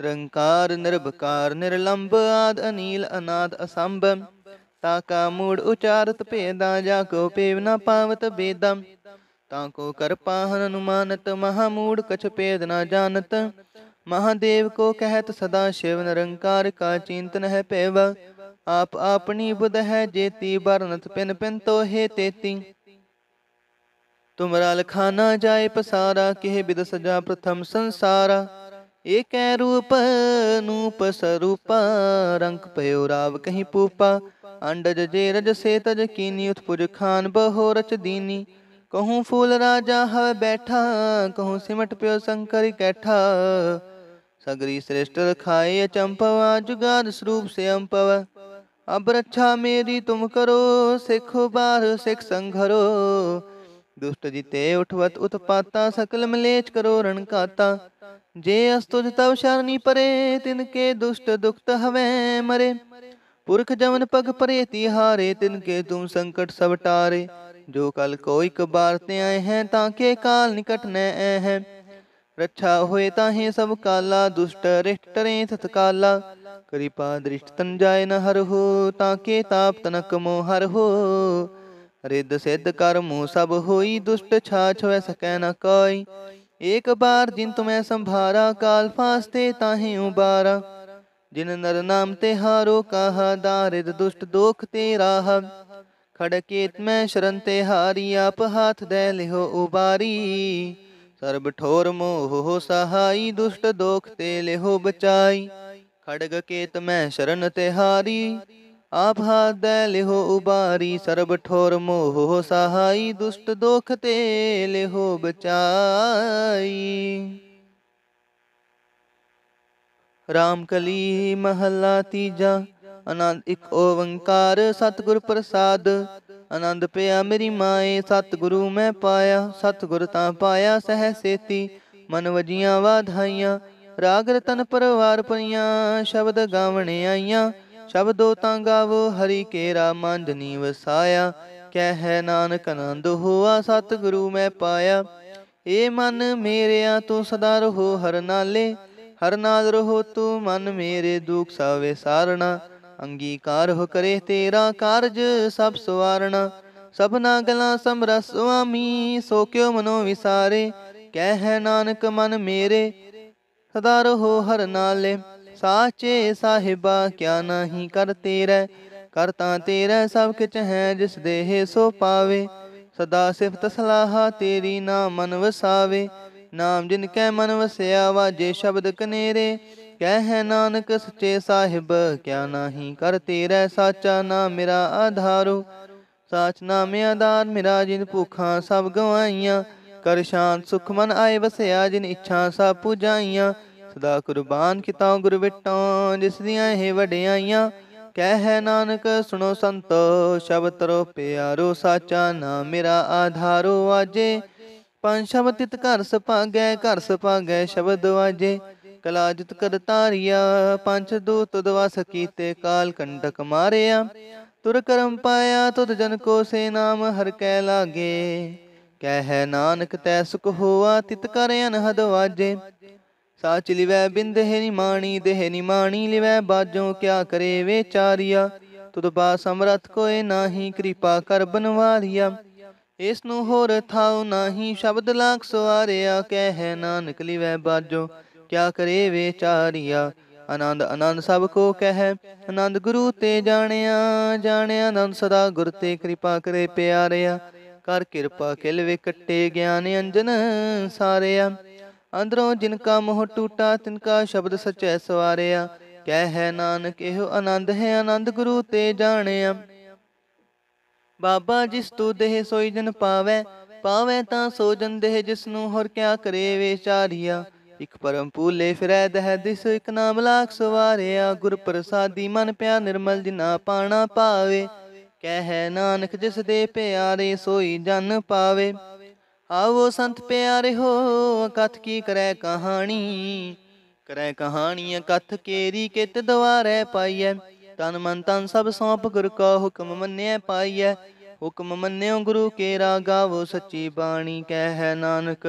ਰੰਕਾਰ ਨਿਰਭਕਾਰ ਨਿਰਲੰਭ ਆਦ ਅਨੀਲ ਅਨਾਦ ਅਸੰਭ ਤਾ ਕਾ ਮੂੜ ਉਚਾਰਤ ਭੇਦਾ ਜਾ ਕੋ ਪੇਵ ਨਾ ਪਾਵਤ ਬੇਦਮ ਤਾ ਕੋ ਕਰ ਪਾਹਨ ਅਨੁਮਾਨਤ ਮਹਾ ਮੂੜ ਕਛ ਭੇਦ ਨਾ ਜਾਣਤ महादेव को कहत सदा शिव निरंकार का चिंतन है पेव आप अपनी बुद्ध है जेती बरनत पिन पिन तो हे तेती तुमरा लखाना जाए पसारा के बिद सजा प्रथम संसार एक रूप नूप स्वरूपा रंग पयो राव कहीं पूपा अंडज जे रज से तज कीनी उत्पुज खान बहो रच दीनी कहूं फूल राजा हव बैठा कहूं सिमट पयो शंकर कैठा सगरी श्रेष्ठ रखाए अचंपवा जुगाद स्वरूप से अम्पव अब रक्षा मेरी तुम करो सिखो बार सिख संघरो दुष्ट जिते उठवत उत्पाता सकल मलेच करो रणकाता जे अस्तुज तव शरणी परे तिनके दुष्ट दुखत हवे मरे पुरख जमन पग परे तिहारे तिनके तुम संकट सब टारे जो कल कोई कबार ते आए हैं ताके काल निकट न आए हैं ਰੱਛਾ ਹੋਏ ਤਾਹੇ ਸਭ ਕਾਲਾ ਦੁਸ਼ਟ ਰਿਸ਼ਟਰੇ ਸਤਕਾਲਾ ਕਿਰਪਾ ਦ੍ਰਿਸ਼ਟ ਤਨ ਜਾਏ ਨ ਹਰ ਹੋ ਤਾਂ ਕੇ ਤਾਪ ਤਨਕ ਮੋ ਹਰ ਹੋ ਰਿੱਧ ਸਿੱਧ ਕਰ ਕਰਮੂ ਸਭ ਹੋਈ ਦੁਸ਼ਟ ਛਾਛ ਹੋਇ ਸਕੈ ਨ ਕੋਈ ਏਕ ਬਾਰ ਜਿਨ ਤੁਮੈ ਸੰਭਾਰਾ ਕਾਲ ਫਾਸਤੇ ਤਾਹੇ ਉਬਾਰਾ ਜਿਨ ਨਰ ਨਾਮ ਤੇ ਹਾਰੋ ਕਾਹਾ ਦਾਰਿਦ ਦੁਸ਼ਟ ਦੋਖ ਤੇ ਰਾਹ ਖੜਕੇਤ ਮੈਂ ਸ਼ਰਨ ਤੇ ਹਾਰੀ ਆਪ ਹੱਥ ਦੇ ਲਿਹੋ ਉਬਾਰੀ ਸਰਬ ਠੋਰ ਮੋਹ ਸਹਾਈ ਦੁਸ਼ਟ ਦੋਖ ਤੇ ਲਿਹੋ ਬਚਾਈ ਖੜਗ ਕੇਤ ਮੈਂ ਸ਼ਰਨ ਤਿਹਾਰੀ ਆਪ ਹਾਥ ਦੇ ਲਿਹੋ ਉਬਾਰੀ ਸਰਬ ਠੋਰ ਮੋਹ ਸਹਾਈ ਦੁਸ਼ਟ ਦੋਖ ਤੇ ਲਿਹੋ ਬਚਾਈ ਰਾਮ ਕਲੀ ਮਹੱਲਾ ਤੀਜਾ ਅਨੰਦ ਇੱਕ ਓੰਕਾਰ ਸਤਿਗੁਰ ਪ੍ਰਸਾਦ ਆਨੰਦ ਪਿਆ ਮੇਰੀ ਮਾਏ ਸਤਿਗੁਰੂ ਮੈਂ ਪਾਇਆ ਸਤਿਗੁਰ ਤਾਂ ਪਾਇਆ ਸਹਿ ਸੇਤੀ ਮਨ ਵਜੀਆਂ ਵਾਧਾਈਆਂ ਰਾਗ ਰਤਨ ਪਰਵਾਰ ਪਈਆਂ ਸ਼ਬਦ ਗਾਵਣੇ ਆਈਆਂ ਸ਼ਬਦੋ ਤਾਂ ਗਾਵੋ ਹਰੀ ਕੇਰਾ ਮਨ ਜਨੀ ਵਸਾਇਆ ਕਹਿ ਨਾਨਕ ਆਨੰਦ ਹੋਆ ਸਤਿਗੁਰੂ ਮੈਂ ਪਾਇਆ ਏ ਮਨ ਮੇਰਿਆ ਤੂੰ ਸਦਾ ਰਹੋ ਹਰ ਨਾਲੇ ਹਰ ਨਾਲ ਰਹੋ ਤੂੰ ਮਨ ਮੇਰੇ ਦੁਖ ਸਾਵੇ ਸਾਰਣਾ ਅੰਗੀਕਾਰ ਹੋ ਕਰੇ ਤੇਰਾ ਕਾਰਜ ਸਭ ਸਵਾਰਣਾ ਸਭਨਾ ਗਲਾ ਸਮਰਸ ਸੁਆਮੀ ਸੋ ਕਿਉ ਮਨੋ ਵਿਸਾਰੇ ਕਹਿ ਨਾਨਕ ਮਨ ਮੇਰੇ ਸਦਾ ਰਹੋ ਹਰ ਨਾਲੇ ਸਾਚੇ ਸਾਹਿਬਾ ਕਿਆ ਨਹੀਂ ਕਰ ਤੇਰੇ ਕਰਤਾ ਤੇਰਾ ਸਭ ਕਿਚ ਹੈ ਜਿਸ ਦੇਹ ਸੋ ਪਾਵੇ ਸਦਾ ਸਿਫਤ ਸਲਾਹਾ ਤੇਰੀ ਨਾਮ ਮਨ ਵਸਾਵੇ ਨਾਮ ਜਿਨ ਕੈ ਮਨ ਵਸਿਆ ਵਾਜੇ ਸ਼ਬਦ ਕਨੇਰੇ ਕਹਿ ਨਾਨਕ ਸਚੇ ਸਾਹਿਬ ਕਿਆ ਨਾਹੀ ਕਰ ਤੇਰਾ ਸਾਚਾ ਨਾ ਮੇਰਾ ਆਧਾਰੋ ਸਾਚ ਨਾਮ ਆਧਾਰ ਮੇਰਾ ਜਿਨ ਭੁਖਾਂ ਸਭ ਗਵਾਈਆਂ ਕਰ ਸ਼ਾਂਤ ਸੁਖ ਮਨ ਆਏ ਵਸਿਆ ਜਿਨ ਇੱਛਾ ਸਭ ਪੁਜਾਈਆਂ ਸਦਾ ਕੁਰਬਾਨ ਕੀਤਾ ਗੁਰ ਵਿਟੋਂ ਜਿਸ ਦੀਆਂ ਇਹ ਵਡਿਆਈਆਂ ਕਹਿ ਨਾਨਕ ਸੁਣੋ ਸੰਤੋ ਸ਼ਬਦ ਤਰੋ ਪਿਆਰੋ ਸਾਚਾ ਨਾਮ ਮੇਰਾ ਆਧਾਰੋ ਆਜੇ ਪੰਜ ਸ਼ਬਦ ਤਿਤ ਘਰ ਸਪਾਗੈ ਘਰ ਸਪਾਗੈ ਸ਼ਬਦ ਵਾਜੇ ਕਲਾਜਤ ਕਰ ਤਾਰਿਆ ਪੰਜ ਦੂਤ ਦਵਸ ਕੀਤੇ ਕਾਲ ਕੰਡਕ ਮਾਰਿਆ ਤੁਰ ਕਰਮ ਪਾਇਆ ਤੁਧ ਜਨ ਕੋ ਸੇ ਨਾਮ ਹਰ ਕੈ ਲਾਗੇ ਕਹਿ ਨਾਨਕ ਤੈ ਸੁਖ ਹੋਆ ਤਿਤ ਕਰ ਅਨਹਦ ਵਾਜੇ ਸਾਚ ਲਿਵੈ ਬਿੰਦ ਹੈ ਨਿਮਾਣੀ ਦੇਹ ਨਿਮਾਣੀ ਲਿਵੈ ਬਾਜੋ ਕਿਆ ਕਰੇ ਵਿਚਾਰੀਆ ਤੁਧ ਬਾ ਸਮਰਥ ਕੋਇ ਨਾਹੀ ਕਿਰਪਾ ਕਰ ਬਨਵਾਰੀਆ ਇਸ ਨੂੰ ਹੋਰ ਥਾਉ ਨਾਹੀ ਸ਼ਬਦ ਲਾਖ ਸਵਾਰਿਆ ਕਹਿ ਨਾਨਕ ਲਿਵੈ ਬਾਜੋ ਕਿਆ ਕਰੇ ਵਿਚਾਰੀਆ ਆਨੰਦ ਆਨੰਦ ਸਭ ਕੋ ਕਹਿ ਆਨੰਦ ਗੁਰੂ ਤੇ ਜਾਣਿਆ ਜਾਣਿਆ ਆਨੰਦ ਸਦਾ ਗੁਰ ਤੇ ਕਿਰਪਾ ਕਰੇ ਪਿਆਰਿਆ ਕਰ ਕਿਰਪਾ ਕਿਲ ਵਿਕਟੇ ਗਿਆਨ ਅੰਜਨ ਸਾਰਿਆ ਅੰਦਰੋਂ ਜਿਨ ਕਾ ਮੋਹ ਟੂਟਾ ਤਿਨ ਕਾ ਸ਼ਬਦ ਸਚੈ ਸਵਾਰਿਆ ਕਹਿ ਹੈ ਨਾਨਕ ਇਹੋ ਆਨੰਦ ਹੈ ਆਨੰਦ ਗੁਰੂ ਤੇ ਜਾਣਿਆ ਬਾਬਾ ਜਿਸ ਤੂ ਦੇਹ ਸੋਈ ਜਨ ਪਾਵੇ ਪਾਵੇ ਤਾਂ ਸੋ ਜਨ ਦੇਹ ਜਿਸ ਨੂੰ ਹੋਰ ਕਿਆ ਕਰੇ ਵਿਚਾਰੀਆ ਇਕ ਪਰਮ ਪੂਲੇ ਫਿਰੈ ਦਹਿ ਦਿਸ ਇਕ ਨਾਮ ਲਾਖ ਸਵਾਰਿਆ ਗੁਰ ਪ੍ਰਸਾਦੀ ਮਨ ਪਿਆ ਨਿਰਮਲ ਜਿਨਾ ਪਾਣਾ ਪਾਵੇ ਕਹਿ ਨਾਨਕ ਜਿਸ ਦੇ ਪਿਆਰੇ ਸੋਈ ਜਨ ਪਾਵੇ ਆਵੋ ਸੰਤ ਪਿਆਰੇ ਹੋ ਕਥ ਕੀ ਕਰੈ ਕਹਾਣੀ ਕਰੈ ਕਹਾਣੀ ਕਥ ਕੇਰੀ ਕਿਤ ਦਵਾਰੈ ਪਾਈਐ ਤਨ ਮਨ ਤਨ ਸਭ ਸੌਂਪ ਗੁਰ ਕਾ ਹੁਕਮ ਮੰਨਿਐ ਪਾਈਐ ਹੁਕਮ ਮੰਨਿਓ ਗੁਰੂ ਕੇ ਰਾਗਾ ਗਾਵੋ ਸੱਚੀ ਬਾਣੀ ਕਹਿ ਨਾਨਕ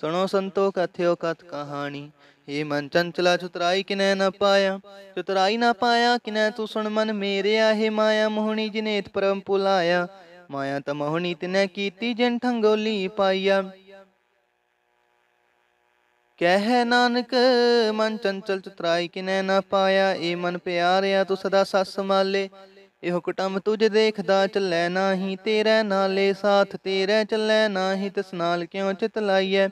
ਸੁਣੋ ਸੰਤੋ ਕਥਿਓ ਕਥ ਕਹਾਣੀ ਏ ਮਨ ਚੰਚਲਾ ਚਤਰਾਈ ਕਿਨੈ ਨਾ ਪਾਇਆ ਚਤਰਾਈ ਨਾ ਪਾਇਆ ਕਿਨੈ ਤੂੰ ਸੁਣ ਮਨ ਮੇਰੇ ਆਹੇ ਮਾਇਆ ਮੋਹਣੀ ਜਿਨੇਤ ਪਰਮ ਪੁਲਾਇਆ ਮਾਇਆ ਤ ਮੋਹਣੀ ਤਿਨੈ ਕੀਤੀ ਜਨ ਠੰਗੋਲੀ ਪਾਇਆ ਕਹਿ ਨਾਨਕ ਮਨ ਚੰਚਲ ਚਤਰਾਈ ਕਿਨੈ ਨਾ ਪਾਇਆ ਏ ਮਨ ਪਿਆਰਿਆ ਤੂੰ ਸਦਾ ਸੱਸ ਮਾਲੇ ਇਹੋ ਕਟਮ ਤੁਜ ਦੇਖਦਾ ਚੱਲੈ ਨਾਹੀ ਤੇਰੇ ਨਾਲੇ ਸਾਥ ਤੇਰੇ ਚੱਲੈ ਨਾਹੀ ਤਿਸ ਨਾਲ ਕਿਉ ਚਿਤ ਲਾਈਐ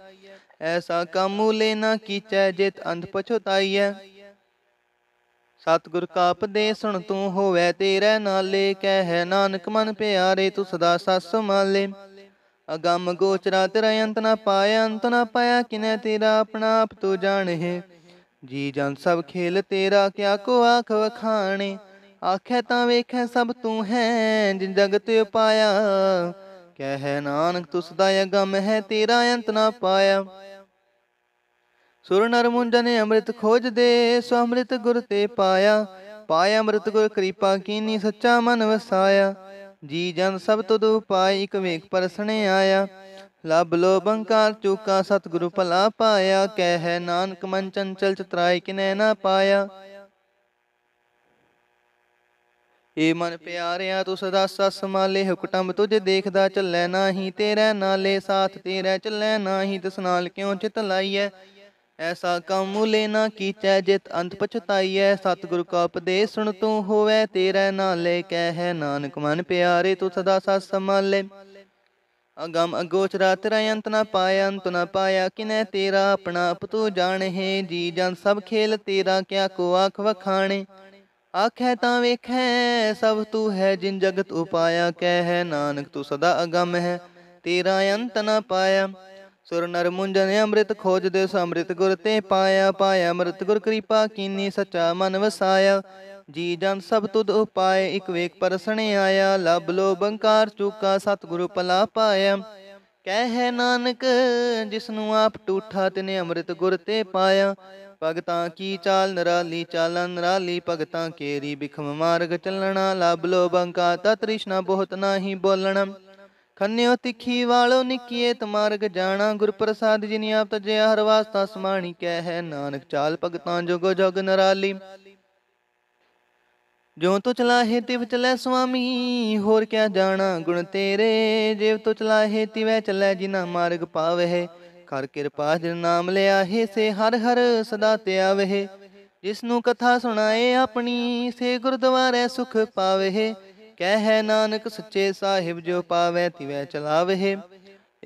ਐਸਾ ਕਾਮੂ ਲੈਣਾ ਕੀਚੈ ਜਿਤ ਅੰਧ ਪਛਤਾਈਐ ਸਤਗੁਰ ਕਾ ਉਪਦੇਸ ਸੁਣ ਤੂੰ ਹੋਵੇ ਤੇਰੇ ਨਾਲੇ ਕਹਿ ਨਾਨਕ ਮਨ ਪਿਆਰੇ ਤੂੰ ਸਦਾ ਸਸ ਮਾਲੇ ਅਗੰਮ ਗੋਚਰਾ ਤੇਰਾ ਅੰਤ ਨਾ ਪਾਇਆ ਅੰਤ ਨਾ ਪਾਇਆ ਕਿਨੇ ਤੇਰਾ ਆਪਣਾ ਆਪ ਤੂੰ ਜਾਣਹਿ ਜੀ ਜਨ ਸਭ ਖੇਲ ਤੇਰਾ ਕਿਆ ਕੋ ਆਖ ਵਖਾਣੇ ਆਖੇ ਤਾਂ ਵੇਖੈ ਸਭ ਤੂੰ ਹੈ ਜਿਨ ਜਗਤ ਪਾਇਆ ਕਹਿ ਨਾਨਕ ਤੁਸ ਦਾ ਗਮ ਹੈ ਤੇਰਾ ਅੰਤ ਨਾ ਪਾਇਆ ਸੁਰ ਨਰ ਮੁੰਜਨ ਅੰਮ੍ਰਿਤ ਖੋਜ ਦੇ ਸੋ ਅੰਮ੍ਰਿਤ ਗੁਰ ਤੇ ਪਾਇਆ ਪਾਇਆ ਅੰਮ੍ਰਿਤ ਗੁਰ ਕਿਰਪਾ ਕੀਨੀ ਸੱਚਾ ਮਨ ਵਸਾਇਆ ਜੀ ਜਨ ਸਭ ਦੂ ਉਪਾਇ ਇਕ ਵੇਖ ਪਰਸਣੇ ਆਇਆ ਲਬ ਲੋ ਬੰਕਾਰ ਚੁਕਾ ਸਤਿਗੁਰੂ ਭਲਾ ਪਾਇਆ ਕਹਿ ਨਾਨਕ ਮਨ ਚੰਚਲ ਚਤਰਾਇ ਕਿਨੈ ਨਾ ਪਾਇਆ ਏ ਮਨ ਪਿਆਰਿਆ ਤੂੰ ਸਦਾ ਸਸ ਮਾਲੇ ਹੁਕਟੰਬ ਤੁਝ ਦੇਖਦਾ ਚੱਲੈ ਨਾਹੀ ਤੇਰੇ ਨਾਲੇ ਸਾਥ ਤੇਰੇ ਚੱਲੈ ਨਾਹੀ ਤਿਸ ਨਾਲ ਕਿਉ ਚਿਤ ਲਾਈਐ ਐਸਾ ਕਮੂਲੇ ਨਾ ਕੀਚੈ ਜਿਤ ਅੰਤ ਪਛਤਾਈਐ ਸਤਿਗੁਰ ਕਾ ਉਪਦੇਸ਼ ਸੁਣ ਤੂੰ ਹੋਵੇ ਤੇਰੇ ਨਾਲੇ ਕਹਿ ਨਾਨਕ ਮਨ ਪਿਆਰੇ ਤੂੰ ਸਦਾ ਸਸ ਮਾਲੇ ਅਗਮ ਅਗੋਚਰਾ ਤੇਰਾ ਅੰਤ ਨਾ ਪਾਇਆ ਅੰਤ ਨਾ ਪਾਇਆ ਕਿਨੈ ਤੇਰਾ ਆਪਣਾ ਆਪ ਤੂੰ ਜਾਣਹਿ ਜੀ ਜਨ ਸਭ ਖੇਲ ਤੇਰਾ ਕਿਆ ਕੋ ਆਖ ਵਖਾਣੇ ਆਖੈ ਤਾਂ ਵੇਖੈ ਸਭ ਤੂੰ ਹੈ ਜਿਨ ਜਗਤ ਉਪਾਇਆ ਕਹਿ ਹੈ ਨਾਨਕ ਤੂੰ ਸਦਾ ਅਗੰਮ ਹੈ ਤੇਰਾ ਅੰਤ ਨਾ ਪਾਇਆ ਸੁਰ ਨਰ ਮੁੰਜਨ ਅੰਮ੍ਰਿਤ ਖੋਜਦੇ ਸੋ ਅੰਮ੍ਰਿਤ ਗੁਰ ਤੇ ਪਾਇਆ ਪਾਇਆ ਅੰਮ੍ਰਿਤ ਗੁਰ ਕਿਰਪਾ ਕੀਨੀ ਸਚਾ ਮਨ ਵਸਾਇਆ ਜੀ ਜਨ ਸਭ ਤੁਧ ਉਪਾਏ ਇਕ ਵੇਖ ਪਰਸਣੇ ਆਇਆ ਲਬ ਲੋ ਬੰਕਾਰ ਚੁਕਾ ਸਤਿਗੁਰੂ ਪਲਾ ਪਾਇਆ ਕਹਿ ਨਾਨਕ ਜਿਸ ਨੂੰ ਆਪ ਟੂਠਾ ਤਿਨੇ ਅੰਮ੍ਰਿਤ ਗੁਰ ਤੇ ਪਾਇਆ ਭਗਤਾਂ ਕੀ ਚਾਲ ਨਰਾਲੀ ਚਾਲਾਂ ਨਰਾਲੀ ਭਗਤਾਂ ਕੇਰੀ ਬਿਖਮ ਮਾਰਗ ਚੱਲਣਾ ਲਾਭ ਲੋ ਬੰਕਾ ਤਾ ਤ੍ਰਿਸ਼ਨਾ ਬਹੁਤ ਨਾਹੀ ਬੋਲਣਾ ਖੰਨਿਓ ਤਿੱਖੀ ਵਾਲੋ ਨਿੱਕੀਏ ਤ ਮਾਰਗ ਜਾਣਾ ਗੁਰ ਪ੍ਰਸਾਦ ਜਿਨੀ ਆਪ ਤਜਿਆ ਹਰ ਵਾਸਤਾ ਸਮਾਣੀ ਕਹਿ ਨਾਨਕ ਚਾਲ ਭਗਤਾਂ ਜੋਗੋ ਜੋਗ ਨਰਾਲੀ ਜਿਉ ਤੋ ਚਲਾਹੇ ਤਿਵ ਚਲੇ ਸੁਆਮੀ ਹੋਰ ਕਿਆ ਜਾਣਾ ਗੁਣ ਤੇਰੇ ਜਿਵ ਤੋ ਚਲਾਹੇ ਤਿਵੈ ਚਲੇ ਜਿਨਾ ਮਾਰਗ ਪਾਵਹਿ ਕਰ ਕਿਰਪਾ ਜਿਨ ਨਾਮ ਹੈ ਸੇ ਹਰ ਹਰ ਸਦਾ ਤਿਆਵਹਿ ਜਿਸ ਨੂੰ ਕਥਾ ਸੁਣਾਏ ਆਪਣੀ ਸੇ ਗੁਰਦੁਆਰੇ ਸੁਖ ਪਾਵਹਿ ਕਹਿ ਨਾਨਕ ਸੱਚੇ ਸਾਹਿਬ ਜੋ ਪਾਵੈ ਤਿਵੈ ਚਲਾਵਹਿ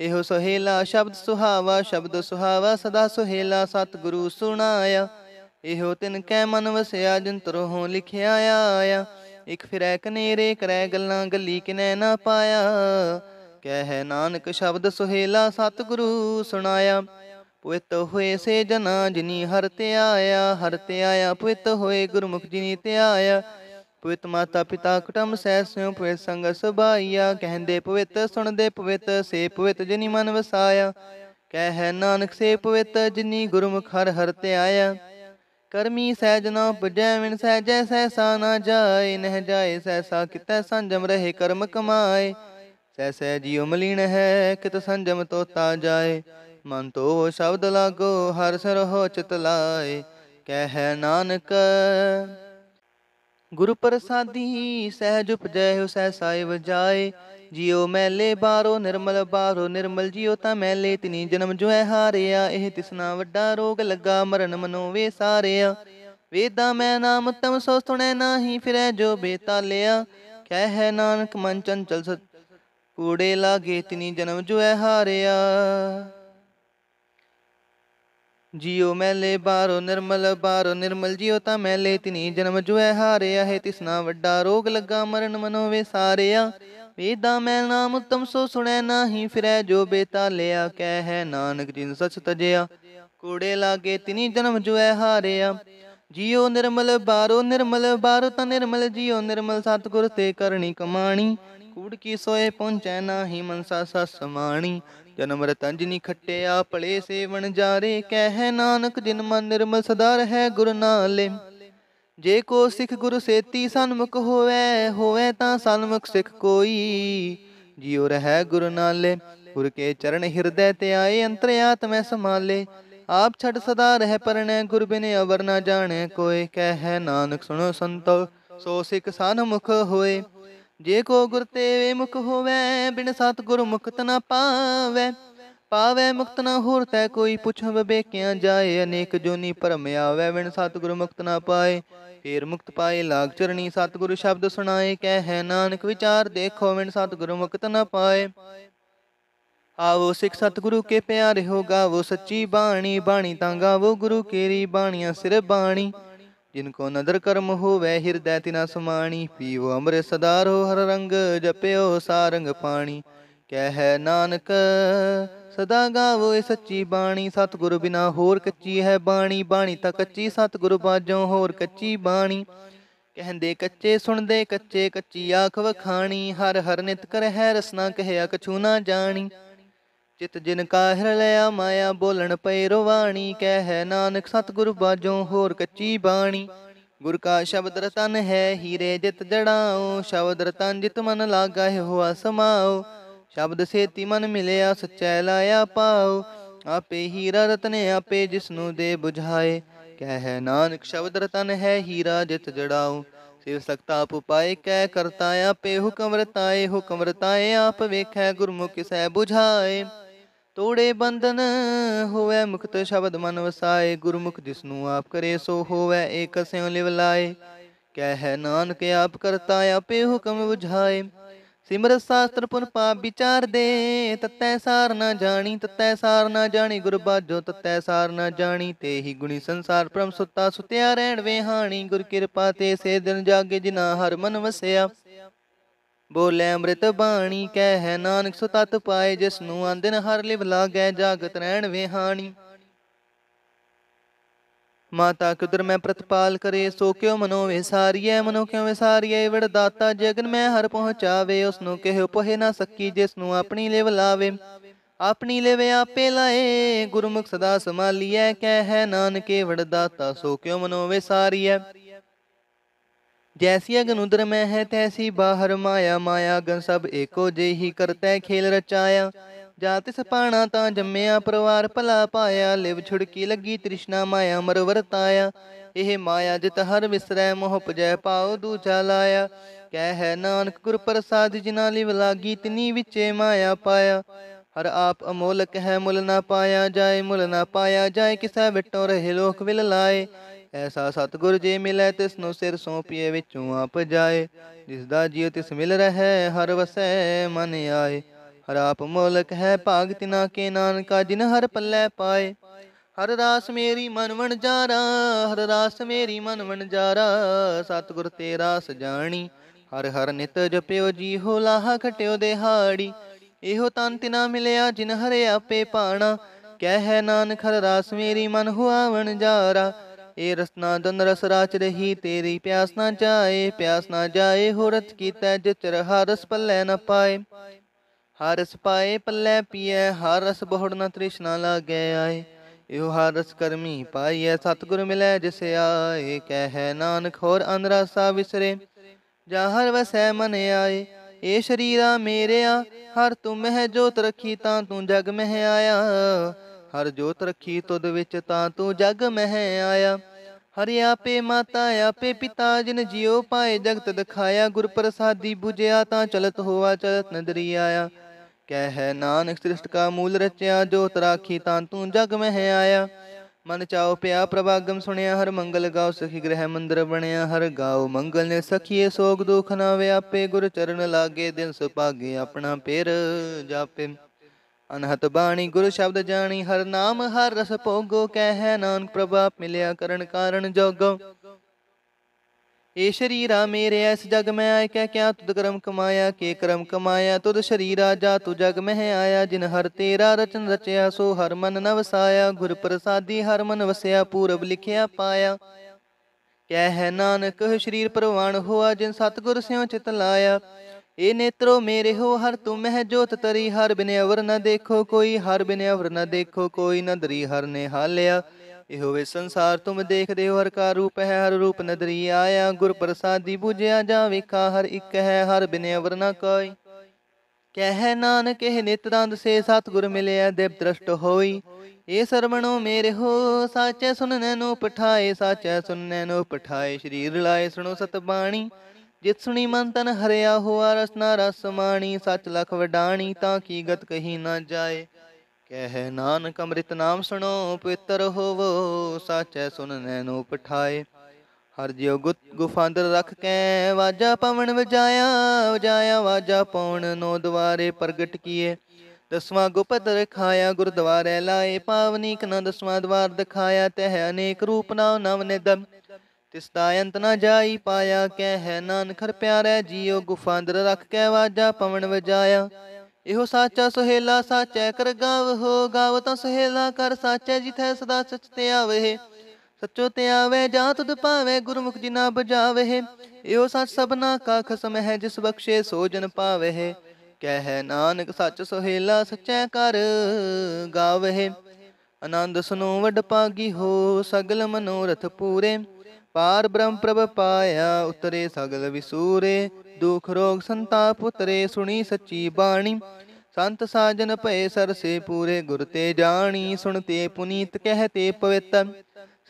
ਇਹੋ ਸੁਹੇਲਾ ਸ਼ਬਦ ਸੁਹਾਵਾ ਸ਼ਬਦ ਸੁਹਾਵਾ ਸਦਾ ਸੁਹੇਲਾ ਸਤਿਗੁਰੂ ਸੁਣਾਇਆ ਇਹੋ ਤਿਨ ਕੈ ਮਨ ਵਸਿਆ ਜਿਨ ਤਰੋਂ ਲਿਖਿਆ ਆਇਆ ਇਕ ਫਿਰੈ ਕਨੇਰੇ ਕਰੈ ਗੱਲਾਂ ਗੱਲੀ ਕਿਨੈ ਨਾ ਪਾਇਆ ਕਹਿ ਨਾਨਕ ਸ਼ਬਦ ਸੁਹੇਲਾ ਸਤਿਗੁਰੂ ਸੁਣਾਇਆ ਪਵਿੱਤ ਹੋਏ ਸੇ ਜਨਾ ਜਿਨੀ ਹਰ ਤੇ ਆਇਆ ਹਰ ਤੇ ਆਇਆ ਪਵਿੱਤ ਹੋਏ ਗੁਰਮੁਖ ਜਿਨੀ ਤੇ ਆਇਆ ਪਵਿੱਤ ਮਾਤਾ ਪਿਤਾ ਕਟਮ ਸਹਿ ਸਿਉ ਪਵਿੱਤ ਸੰਗ ਸੁਭਾਈਆ ਕਹਿੰਦੇ ਪਵਿੱਤ ਸੁਣਦੇ ਪਵਿੱਤ ਸੇ ਪਵਿੱਤ ਜਿਨੀ ਮਨ ਵਸਾਇਆ ਕਹਿ ਨਾਨਕ ਸੇ ਪਵਿੱਤ ਜਿਨੀ ਗੁਰਮੁਖ ਹਰ ਹਰ ਤੇ ਆਇਆ ਕਰਮੀ ਸਹਿਜ ਨਾ ਪੁਜੈ ਵਿਣ ਸਹਿਜੈ ਸਹਿਸਾ ਨਾ ਜਾਏ ਨਹਿ ਜਾਏ ਸਾ ਕਿਤੈ ਸੰਜਮ ਰਹੇ ਕਰਮ ਕਮਾਏ ਸਹਿ ਸਹਿ ਜੀਉ ਮਲੀਨ ਹੈ ਕਿਤ ਸੰਜਮ ਤੋਤਾ ਜਾਏ ਮਨ ਤੋ ਸ਼ਬਦ ਲਾਗੋ ਹਰ ਸਰੋ ਚਿਤ ਲਾਏ ਕਹਿ ਨਾਨਕ ਗੁਰ ਪ੍ਰਸਾਦੀ ਸਹਿਜ ਉਪਜੈ ਸਹਿ ਸਾਇਵ ਜਾਏ ਜਿਉ ਮੈਲੇ ਬਾਰੋ ਨਿਰਮਲ ਬਾਰੋ ਨਿਰਮਲ ਜਿਉ ਤਾਂ ਮੈਲੇ ਤਿਨੀ ਜਨਮ ਜੋ ਹੈ ਹਾਰਿਆ ਇਹ ਤਿਸਨਾ ਵੱਡਾ ਰੋਗ ਲੱਗਾ ਮਰਨ ਮਨੋ ਵੇ ਸਾਰਿਆ ਵੇਦਾ ਮੈਂ ਨਾਮ ਤਮ ਸੋ ਸੁਣੈ ਨਾਹੀ ਫਿਰੈ ਜੋ ਬੇਤਾ ਲਿਆ ਕਹਿ ਹੈ ਨਾਨਕ ਮਨ ਚੰਚਲ ਸਤ ਕੂੜੇ ਲਾਗੇ ਤਿਨੀ ਜਨਮ ਜੋ ਹੈ ਹਾਰਿਆ ਜਿਉ ਮੈਲੇ ਬਾਰੋ ਨਿਰਮਲ ਬਾਰੋ ਨਿਰਮਲ ਜਿਉ ਤਾਂ ਮੈਲੇ ਤਿਨੀ ਜਨਮ ਜੁਐ ਹਾਰਿਆ ਹੈ ਤਿਸਨਾ ਵੱਡਾ ਰੋਗ ਲੱਗਾ ਮਰਨ ਮਨੋ ਸਾਰਿਆ ਵੇਦਾ ਮੈਂ ਨਾਮ ਉਤਮ ਸੋ ਸੁਣੈ ਨਾਹੀ ਫਿਰੈ ਜੋ ਬੇਤਾ ਲਿਆ ਕਹਿ ਹੈ ਨਾਨਕ ਜਿਨ ਸਚ ਤਜਿਆ ਕੋੜੇ ਲਾਗੇ ਤਿਨੀ ਜਨਮ ਜੁਐ ਹਾਰਿਆ ਜਿਉ ਨਿਰਮਲ ਬਾਰੋ ਨਿਰਮਲ ਬਾਰੋ ਤਾਂ ਨਿਰਮਲ ਜਿਉ ਨਿਰਮਲ ਸਤਗੁਰ ਤੇ ਕਰਨੀ ਕਮਾਣੀ ਕੂੜ ਕੀ ਸੋਏ ਪਹੁੰਚੈ ਨਾਹੀ ਮਨਸਾ ਸਸਮਾਣੀ ਜਨਮ ਰਤੰਜਨੀ ਖੱਟਿਆ ਭਲੇ ਸੇਵਣ ਜਾਰੇ ਕਹਿ ਨਾਨਕ ਜਿਨ ਮਨ ਨਿਰਮਲ ਸਦਾ ਰਹਿ ਗੁਰ ਨਾਲੇ ਜੇ ਕੋ ਸਿੱਖ ਗੁਰ ਸੇਤੀ ਸੰਮੁਖ ਹੋਵੇ ਹੋਵੇ ਤਾਂ ਸੰਮੁਖ ਸਿੱਖ ਕੋਈ ਜਿਉ ਰਹੈ ਗੁਰ ਨਾਲੇ ਗੁਰ ਕੇ ਚਰਨ ਹਿਰਦੈ ਤੇ ਆਏ ਅੰਤਰ ਆਤਮੈ ਸਮਾਲੇ ਆਪ ਛੱਡ ਸਦਾ ਰਹਿ ਪਰਣੈ ਗੁਰ ਬਿਨ ਅਵਰ ਨਾ ਜਾਣੈ ਕੋਈ ਕਹਿ ਨਾਨਕ ਸੁਣੋ ਸੰਤੋ ਸੋ ਸਿੱਖ ਸੰਮੁਖ ਹੋਏ ਜੇ ਕੋ ਗੁਰ ਤੇ ਮੁਖ ਹੋਵੇ ਬਿਨ ਸਤ ਗੁਰ ਮੁਕਤ ਨਾ ਪਾਵੇ ਪਾਵੇ ਮੁਕਤ ਨਾ ਹੋਰ ਤੈ ਕੋਈ ਪੁੱਛਮ ਵਿਵੇਕਿਆਂ ਜਾਏ ਅਨੇਕ ਜੋਨੀ ਭਰਮ ਆਵੇ ਬਿਨ ਸਤ ਗੁਰ ਮੁਕਤ ਨਾ ਪਾਏ ਫੇਰ ਮੁਕਤ ਪਾਏ ਲਾਗ ਚਰਣੀ ਸਤ ਗੁਰ ਸ਼ਬਦ ਸੁਣਾਏ ਕਹਿ ਹੈ ਨਾਨਕ ਵਿਚਾਰ ਦੇਖੋ ਬਿਨ ਸਤ ਗੁਰ ਮੁਕਤ ਨਾ ਪਾਏ ਆਵੋ ਸਿੱਖ ਸਤਿਗੁਰੂ ਕੇ ਪਿਆਰੇ ਹੋ ਗਾਵੋ ਸੱਚੀ ਬਾਣੀ ਬਾਣੀ ਤਾਂ ਗਾਵੋ ਗੁਰੂ ਕੇਰੀ ਬਾਣੀਆਂ ਸਿਰ ਬਾਣੀ ਜਿਨ ਕੋ ਨਦਰ ਕਰਮ ਹੋਵੇ ਹਿਰਦੈ ਤਿਨਾ ਸਮਾਣੀ ਪੀਵੋ ਅੰਮ੍ਰਿਤ ਸਦਾ ਰੋ ਹਰ ਰੰਗ ਜਪਿਓ ਸਾਰੰਗ ਪਾਣੀ ਕਹਿ ਨਾਨਕ ਸਦਾ ਗਾਵੋ ਇਹ ਸੱਚੀ ਬਾਣੀ ਸਤਿਗੁਰ ਬਿਨਾ ਹੋਰ ਕੱਚੀ ਹੈ ਬਾਣੀ ਬਾਣੀ ਤਾਂ ਕੱਚੀ ਸਤਿਗੁਰ ਬਾਜੋਂ ਹੋਰ ਕੱਚੀ ਬਾਣੀ ਕਹਿੰਦੇ ਕੱਚੇ ਸੁਣਦੇ ਕੱਚੇ ਕੱਚੀ ਆਖ ਵਖਾਣੀ ਹਰ ਹਰ ਨਿਤ ਕਰ ਹੈ ਰਸਨਾ ਕਹਿਆ ਕਛੂ ਨਾ ਜਾਣੀ ਚਿਤ ਜਿਨ ਕਾ ਹਿਰ ਲਿਆ ਮਾਇਆ ਬੋਲਣ ਪਈ ਰਵਾਣੀ ਕਹਿ ਨਾਨਕ ਸਤਿਗੁਰ ਬਾਜੋਂ ਹੋਰ ਕੱਚੀ ਬਾਣੀ ਗੁਰ ਕਾ ਸ਼ਬਦ ਰਤਨ ਹੈ ਹੀਰੇ ਜਿਤ ਜੜਾਉ ਸ਼ਬਦ ਰਤਨ ਜਿਤ ਮਨ ਲਾਗਾ ਹੋਆ ਸਮਾਉ ਸ਼ਬਦ ਸੇਤੀ ਮਨ ਮਿਲਿਆ ਸਚੈ ਲਾਇਆ ਪਾਉ ਆਪੇ ਹੀਰਾ ਰਤਨ ਆਪੇ ਜਿਸ ਨੂੰ ਦੇ 부ਝਾਏ ਕਹਿ ਨਾਨਕ ਸ਼ਬਦ ਰਤਨ ਹੈ ਹੀਰਾ ਜਿਤ ਜੜਾਉ ਸਿਵ ਸਕਤਾ ਆਪ ਪਾਏ ਕਹਿ ਕਰਤਾ ਆਪੇ ਹੁਕਮ ਰਤਾਏ ਹੁਕਮ ਰਤਾਏ ਆਪ ਵੇਖੈ ਗੁਰਮੁਖ ਸਹਿ 부ਝਾਏ ਤੋੜੇ ਬੰਧਨ ਹੋਵੇ ਮੁਕਤ ਸ਼ਬਦ ਮਨ ਵਸਾਏ ਗੁਰਮੁਖ ਜਿਸ ਨੂੰ ਆਪ ਕਰੇ ਸੋ ਹੋਵੇ ਏਕ ਸਿਉ ਲਿਵ ਲਾਏ ਕਹਿ ਨਾਨਕ ਆਪ ਕਰਤਾ ਆਪੇ ਹੁਕਮ ਬੁਝਾਏ ਸਿਮਰਤ ਸਾਸਤਰ ਪੁਨ ਪਾਪ ਵਿਚਾਰ ਦੇ ਤਤੈ ਸਾਰ ਨਾ ਜਾਣੀ ਤਤੈ ਸਾਰ ਨਾ ਜਾਣੀ ਗੁਰ ਬਾਜੋ ਤਤੈ ਸਾਰ ਨਾ ਜਾਣੀ ਤੇ ਹੀ ਗੁਣੀ ਸੰਸਾਰ ਪ੍ਰਮ ਸੁੱਤਾ ਸੁਤਿਆ ਰਹਿਣ ਵੇ ਹਾਣੀ ਗੁਰ ਕਿਰਪਾ ਤੇ ਸੇ ਦਿਨ ਜਾਗੇ ਜਿਨਾ ਹਰ ਮਨ ਵਸਿਆ ਬੋਲੇ ਅੰਮ੍ਰਿਤ ਬਾਣੀ ਕਹਿ ਨਾਨਕ ਸੋ ਤਤ ਪਾਏ ਜਿਸ ਨੂੰ ਆਂਦਨ ਹਰ ਲਿਵ ਲਾਗੈ ਜਾਗਤ ਰਹਿਣ ਵਿਹਾਣੀ ਮਾਤਾ ਕੁਦਰ ਮੈਂ ਪ੍ਰਤਪਾਲ ਕਰੇ ਸੋ ਕਿਉ ਮਨੋ ਵਿਸਾਰੀਐ ਮਨੋ ਕਿਉ ਵਿਸਾਰੀਐ ਵਿੜ ਦਾਤਾ ਜਗਨ ਮੈਂ ਹਰ ਪਹੁੰਚਾਵੇ ਉਸ ਨੂੰ ਕਹਿ ਪਹੇ ਨਾ ਸਕੀ ਜਿਸ ਨੂੰ ਆਪਣੀ ਲਿਵ ਲਾਵੇ ਆਪਣੀ ਲਿਵੇ ਆਪੇ ਲਾਏ ਗੁਰਮੁਖ ਸਦਾ ਸਮਾਲੀਐ ਕਹਿ ਨਾਨਕੇ ਵਿੜ ਦਾਤਾ ਸੋ ਕਿਉ ਮਨੋ ਵਿਸਾਰੀਐ ਜੈਸੀ ਅਗਨੁਦਰ ਮੈਂ ਹੈ ਤੈਸੀ ਬਾਹਰ ਮਾਇਆ ਮਾਇਆ ਗਨ ਸਭ ਏਕੋ ਜਿਹੀ ਕਰਤੈ ਖੇਲ ਰਚਾਇਆ ਜਾਂ ਤਿਸ ਪਾਣਾ ਤਾਂ ਜੰਮਿਆ ਪਰਵਾਰ ਭਲਾ ਪਾਇਆ ਲਿਵ ਛੁੜਕੀ ਲੱਗੀ ਤ੍ਰਿਸ਼ਨਾ ਮਾਇਆ ਮਰ ਵਰਤਾਇਆ ਇਹ ਮਾਇਆ ਜਿਤ ਹਰ ਵਿਸਰੈ ਮੋਹ ਪਜੈ ਪਾਉ ਦੂਜਾ ਲਾਇਆ ਕਹਿ ਹੈ ਨਾਨਕ ਗੁਰ ਪ੍ਰਸਾਦ ਜਿਨਾ ਲਿਵ ਲਾਗੀ ਤਨੀ ਵਿੱਚੇ ਮਾਇਆ ਪਾਇਆ ਹਰ ਆਪ ਅਮੋਲਕ ਹੈ ਮੁਲ ਨਾ ਪਾਇਆ ਜਾਏ ਮੁਲ ਨਾ ਪਾਇਆ ਜਾਏ ਕਿਸੈ ਵਿਟੋ ਰਹੇ ਲੋਕ ਵਿਲ ਲਾਏ ਐਸਾ ਸਤਗੁਰ ਜੇ ਮਿਲੈ ਨੂੰ ਸਿਰ ਸੋਪੀਏ ਵਿੱਚੋਂ ਆਪ ਜਾਏ ਜਿਸ ਦਾ ਜੀਉ ਤਿਸ ਮਿਲ ਰਹਿ ਹਰ ਵਸੈ ਮਨ ਆਏ ਹਰ ਆਪ ਮੋਲਕ ਹੈ ਭਾਗ ਤਿਨਾ ਕੇ ਨਾਨਕਾ ਜਿਨ ਹਰ ਪੱਲੇ ਪਾਏ ਹਰ ਰਾਸ ਮੇਰੀ ਮਨ ਵਣ ਜਾਰਾ ਹਰ ਰਾਸ ਮੇਰੀ ਮਨ ਵਣ ਜਾਰਾ ਸਤਗੁਰ ਤੇਰਾ ਸਜਾਣੀ ਹਰ ਹਰ ਨਿਤ ਜਪਿਓ ਜੀ ਹੋ ਲਾਹ ਘਟਿਓ ਦਿਹਾੜੀ ਇਹੋ ਤਨ ਤਿਨਾ ਮਿਲਿਆ ਜਿਨ ਹਰੇ ਆਪੇ ਪਾਣਾ ਕਹਿ ਨਾਨਕ ਹਰ ਰਾਸ ਮੇਰੀ ਮਨ ਵਣ ਜਾਰਾ ਏ ਰਸਨਾ ਦਨ ਰਸ ਰਾਚ ਰਹੀ ਤੇਰੀ ਪਿਆਸ ਨਾ ਜਾਏ ਪਿਆਸ ਨਾ ਜਾਏ ਹੋਰਤ ਕੀਤਾ ਜਿਤ ਰਸ ਪੱਲੇ ਨਾ ਪਾਏ ਹਰਸ ਪਾਏ ਪੱਲੇ ਪੀਏ ਹਰਸ ਬਹੁੜ ਨਾ ਤ੍ਰਿਸ਼ਨਾ ਲਾਗੇ ਆਏ ਇਹੋ ਹਰਸ ਕਰਮੀ ਪਾਈਐ ਸਤਗੁਰ ਮਿਲੈ ਜਿਸ ਆਏ ਕਹਿ ਨਾਨਕ ਹੋਰ ਸਾ ਵਿਸਰੇ ਜਾ ਹਰ ਵਸੈ ਮਨ ਆਏ ਏ ਸ਼ਰੀਰਾ ਮੇਰਿਆ ਹਰ ਤੂੰ ਮਹਿ ਜੋਤ ਰਖੀ ਤਾਂ ਤੂੰ ਜਗ ਮਹਿ ਆਇਆ ਹਰ ਜੋਤ ਰੱਖੀ ਤੁਧ ਵਿੱਚ ਤਾਂ ਤੂੰ ਜਗ ਮਹਿ ਆਇਆ ਹਰਿ ਆਪੇ ਮਾਤਾ ਆਪੇ ਪਿਤਾ ਜਿਨ ਜਿਉ ਪਾਏ ਜਗਤ ਦਿਖਾਇਆ ਗੁਰ ਪ੍ਰਸਾਦੀ 부ਜਿਆ ਤਾਂ ਚਲਤ ਹੋਆ ਚਲਤ ਨਦਰੀ ਆਇਆ ਕਹਿ ਹੈ ਨਾਨਕ ਸ੍ਰਿਸ਼ਟ ਕਾ ਮੂਲ ਰਚਿਆ ਜੋਤ ਰਾਖੀ ਤਾਂ ਤੂੰ ਜਗ ਮਹਿ ਆਇਆ ਮਨ ਚਾਉ ਪਿਆ ਪ੍ਰਭਾਗਮ ਸੁਣਿਆ ਹਰ ਮੰਗਲ ਗਾਉ ਸਖੀ ਗ੍ਰਹਿ ਮੰਦਰ ਬਣਿਆ ਹਰ ਗਾਉ ਮੰਗਲ ਨੇ ਸਖੀਏ ਸੋਗ ਦੁਖ ਨਾ ਵਿਆਪੇ ਗੁਰ ਚਰਨ ਲਾਗੇ ਦਿਨ ਸੁਭਾਗੇ ਆਪਣਾ ਪੇਰ ਜਾਪੇ ਅਨਹਤ ਬਾਣੀ ਗੁਰੂ ਸ਼ਬਦ ਜਾਣੀ ਹਰ ਨਾਮ ਹਰ ਰਸ ਭੋਗੋ ਕਹਿ ਨਾਨਕ ਪ੍ਰਭਾ ਮਿਲਿਆ ਕਰਨ ਕਾਰਨ ਜੋਗੋ ਏ ਸ਼ਰੀਰਾ ਮੇਰੇ ਐਸ ਜਗ ਮੈਂ ਆਇ ਕਹਿ ਕਿਆ ਤੁਧ ਕਰਮ ਕਮਾਇਆ ਕੇ ਕਰਮ ਕਮਾਇਆ ਤੁਧ ਸ਼ਰੀਰਾ ਜਾ ਤੂ ਜਗ ਮਹਿ ਆਇਆ ਜਿਨ ਹਰ ਤੇਰਾ ਰਚਨ ਰਚਿਆ ਸੋ ਹਰ ਮਨ ਨਵਸਾਇਆ ਗੁਰ ਪ੍ਰਸਾਦੀ ਹਰ ਮਨ ਵਸਿਆ ਪੂਰਬ ਲਿਖਿਆ ਪਾਇਆ ਕਹਿ ਨਾਨਕ ਸ਼ਰੀਰ ਪ੍ਰਵਾਨ ਹੋਆ ਜਿਨ ਸਤਗੁਰ ਸਿਉ ਚਿਤ ਲਾਇਆ ਏ ਨੇਤਰੋ ਮੇਰੇ ਹੋ ਹਰ ਤੂੰ ਮਹਿ ਜੋਤ ਤਰੀ ਹਰ ਬਿਨ ਅਵਰ ਨ ਦੇਖੋ ਕੋਈ ਹਰ ਬਿਨ ਅਵਰ ਨ ਦੇਖੋ ਕੋਈ ਨਦਰੀ ਹਰ ਨੇ ਹਾਲਿਆ ਇਹ ਹੋਵੇ ਸੰਸਾਰ ਤੁਮ ਦੇਖਦੇ ਹੋ ਹਰ ਕਾ ਰੂਪ ਹੈ ਹਰ ਰੂਪ ਨਦਰੀ ਆਇਆ ਗੁਰ ਪ੍ਰਸਾਦੀ 부ਝਿਆ ਜਾ ਵੇਖਾ ਹਰ ਇੱਕ ਹੈ ਹਰ ਬਿਨ ਅਵਰ ਨ ਕੋਈ ਕਹਿ ਨਾਨਕ ਇਹ ਨਿਤਰੰਦ ਸੇ ਸਤਗੁਰ ਮਿਲਿਆ ਦੇਵ ਦ੍ਰਸ਼ਟ ਹੋਈ ਏ ਸਰਵਣੋ ਮੇਰੇ ਹੋ ਸਾਚੇ ਸੁਨਨੈ ਨੂੰ ਪਠਾਏ ਸਾਚੇ ਸੁਨਨੈ ਨੂੰ ਪਠਾਏ ਸ਼ਰੀਰ ਲਾਏ ਸੁਣੋ ਸਤ ਬਾਣੀ ਜਿਤ ਸੁਣੀ ਮਨ ਤਨ ਹਰਿਆ ਹੋਆ ਰਸਨਾ ਰਸ ਮਾਣੀ ਸੱਚ ਲਖ ਵਡਾਣੀ ਤਾਂ ਕੀ ਗਤ ਕਹੀ ਨਾ ਜਾਏ ਕਹਿ ਨਾਨਕ ਅੰਮ੍ਰਿਤ ਨਾਮ ਸੁਣੋ ਪਵਿੱਤਰ ਹੋਵੋ ਸਾਚੈ ਸੁਨ ਨੂੰ ਪਠਾਏ ਹਰ ਜਿਉ ਗੁਫਾਂਦਰ ਰਖ ਕੈ ਵਾਜਾ ਪਵਣ ਵਜਾਇਆ ਵਜਾਇਆ ਵਾਜਾ ਪਉਣ ਨੋ ਦਵਾਰੇ ਪ੍ਰਗਟ ਕੀਏ ਦਸਵਾਂ ਗੁਪਤ ਰਖਾਇਆ ਗੁਰਦੁਆਰੇ ਲਾਏ ਪਾਵਨੀ ਕਨੰਦ ਦਸਵਾਂ ਦਵਾਰ ਦਿਖਾਇਆ ਤਹਿ ਅਨੇਕ ਰੂਪ ਨਾਮ ਨਵ ਨਿਦਮ ਅੰਤ ਨਾ ਜਾਈ ਪਾਇਆ ਕਹਿ ਹੈ ਪਿਆਰੈ ਜੀਉ ਗੁਫਾਂਦਰ ਰੱਖ ਕੇ ਵਾਜਾ ਪਵਨ ਵਜਾਇਆ ਇਹੋ ਸਾਚਾ ਸੁਹੇਲਾ ਸਾਚੈ ਕਰ ਗਾਵ ਹੋ ਗਾਵ ਤਾਂ ਸੁਹੇਲਾ ਕਰ ਸਾਚੈ ਜਿਥੈ ਸਦਾ ਸਚ ਤੇ ਆਵੇ ਸਚੋ ਤੇ ਆਵੇ ਜਾਂ ਤੁਧ ਪਾਵੇ ਗੁਰਮੁਖ ਜਿਨਾ ਬਜਾਵੇ ਇਹੋ ਸੱਚ ਸਭਨਾ ਕਾ ਖਸਮ ਹੈ ਜਿਸ ਬਖਸ਼ੇ ਸੋ ਜਨ ਪਾਵੇ ਕਹਿ ਨਾਨਕ ਸੱਚ ਸੁਹੇਲਾ ਸਚੈ ਕਰ ਗਾਵੇ ਆਨੰਦ ਸੁਨੋ ਵਡ ਪਾਗੀ ਹੋ ਸਗਲ ਮਨੋਰਥ ਪੂਰੇ ਪਾਰ ਬ੍ਰਹਮ ਪ੍ਰਭ ਪਾਇਆ ਉਤਰੇ ਸਗਲ ਵਿਸੂਰੇ ਦੁਖ ਰੋਗ ਸੰਤਾਪ ਉਤਰੇ ਸੁਣੀ ਸੱਚੀ ਬਾਣੀ ਸੰਤ ਸਾਜਨ ਭਏ ਸਰਸੇ ਪੂਰੇ ਗੁਰ ਤੇ ਜਾਣੀ ਸੁਣਤੇ ਪੁਨੀਤ ਕਹਤੇ ਪਵਿੱਤ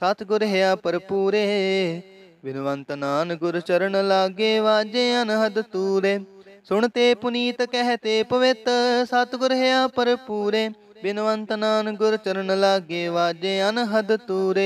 ਸਤ ਗੁਰ ਹਿਆ ਭਰਪੂਰੇ ਬਿਨਵੰਤ ਨਾਨ ਗੁਰ ਚਰਨ ਲਾਗੇ ਵਾਜੇ ਅਨਹਦ ਤੂਰੇ ਸੁਣਤੇ ਪੁਨੀਤ ਕਹਤੇ ਪਵਿੱਤ ਸਤ ਗੁਰ ਹਿਆ ਭਰਪੂਰੇ ਬਿਨਵੰਤ ਨਾਨ ਗੁਰ ਚਰਨ ਲਾਗੇ ਵਾਜੇ ਅਨਹਦ ਤੂਰੇ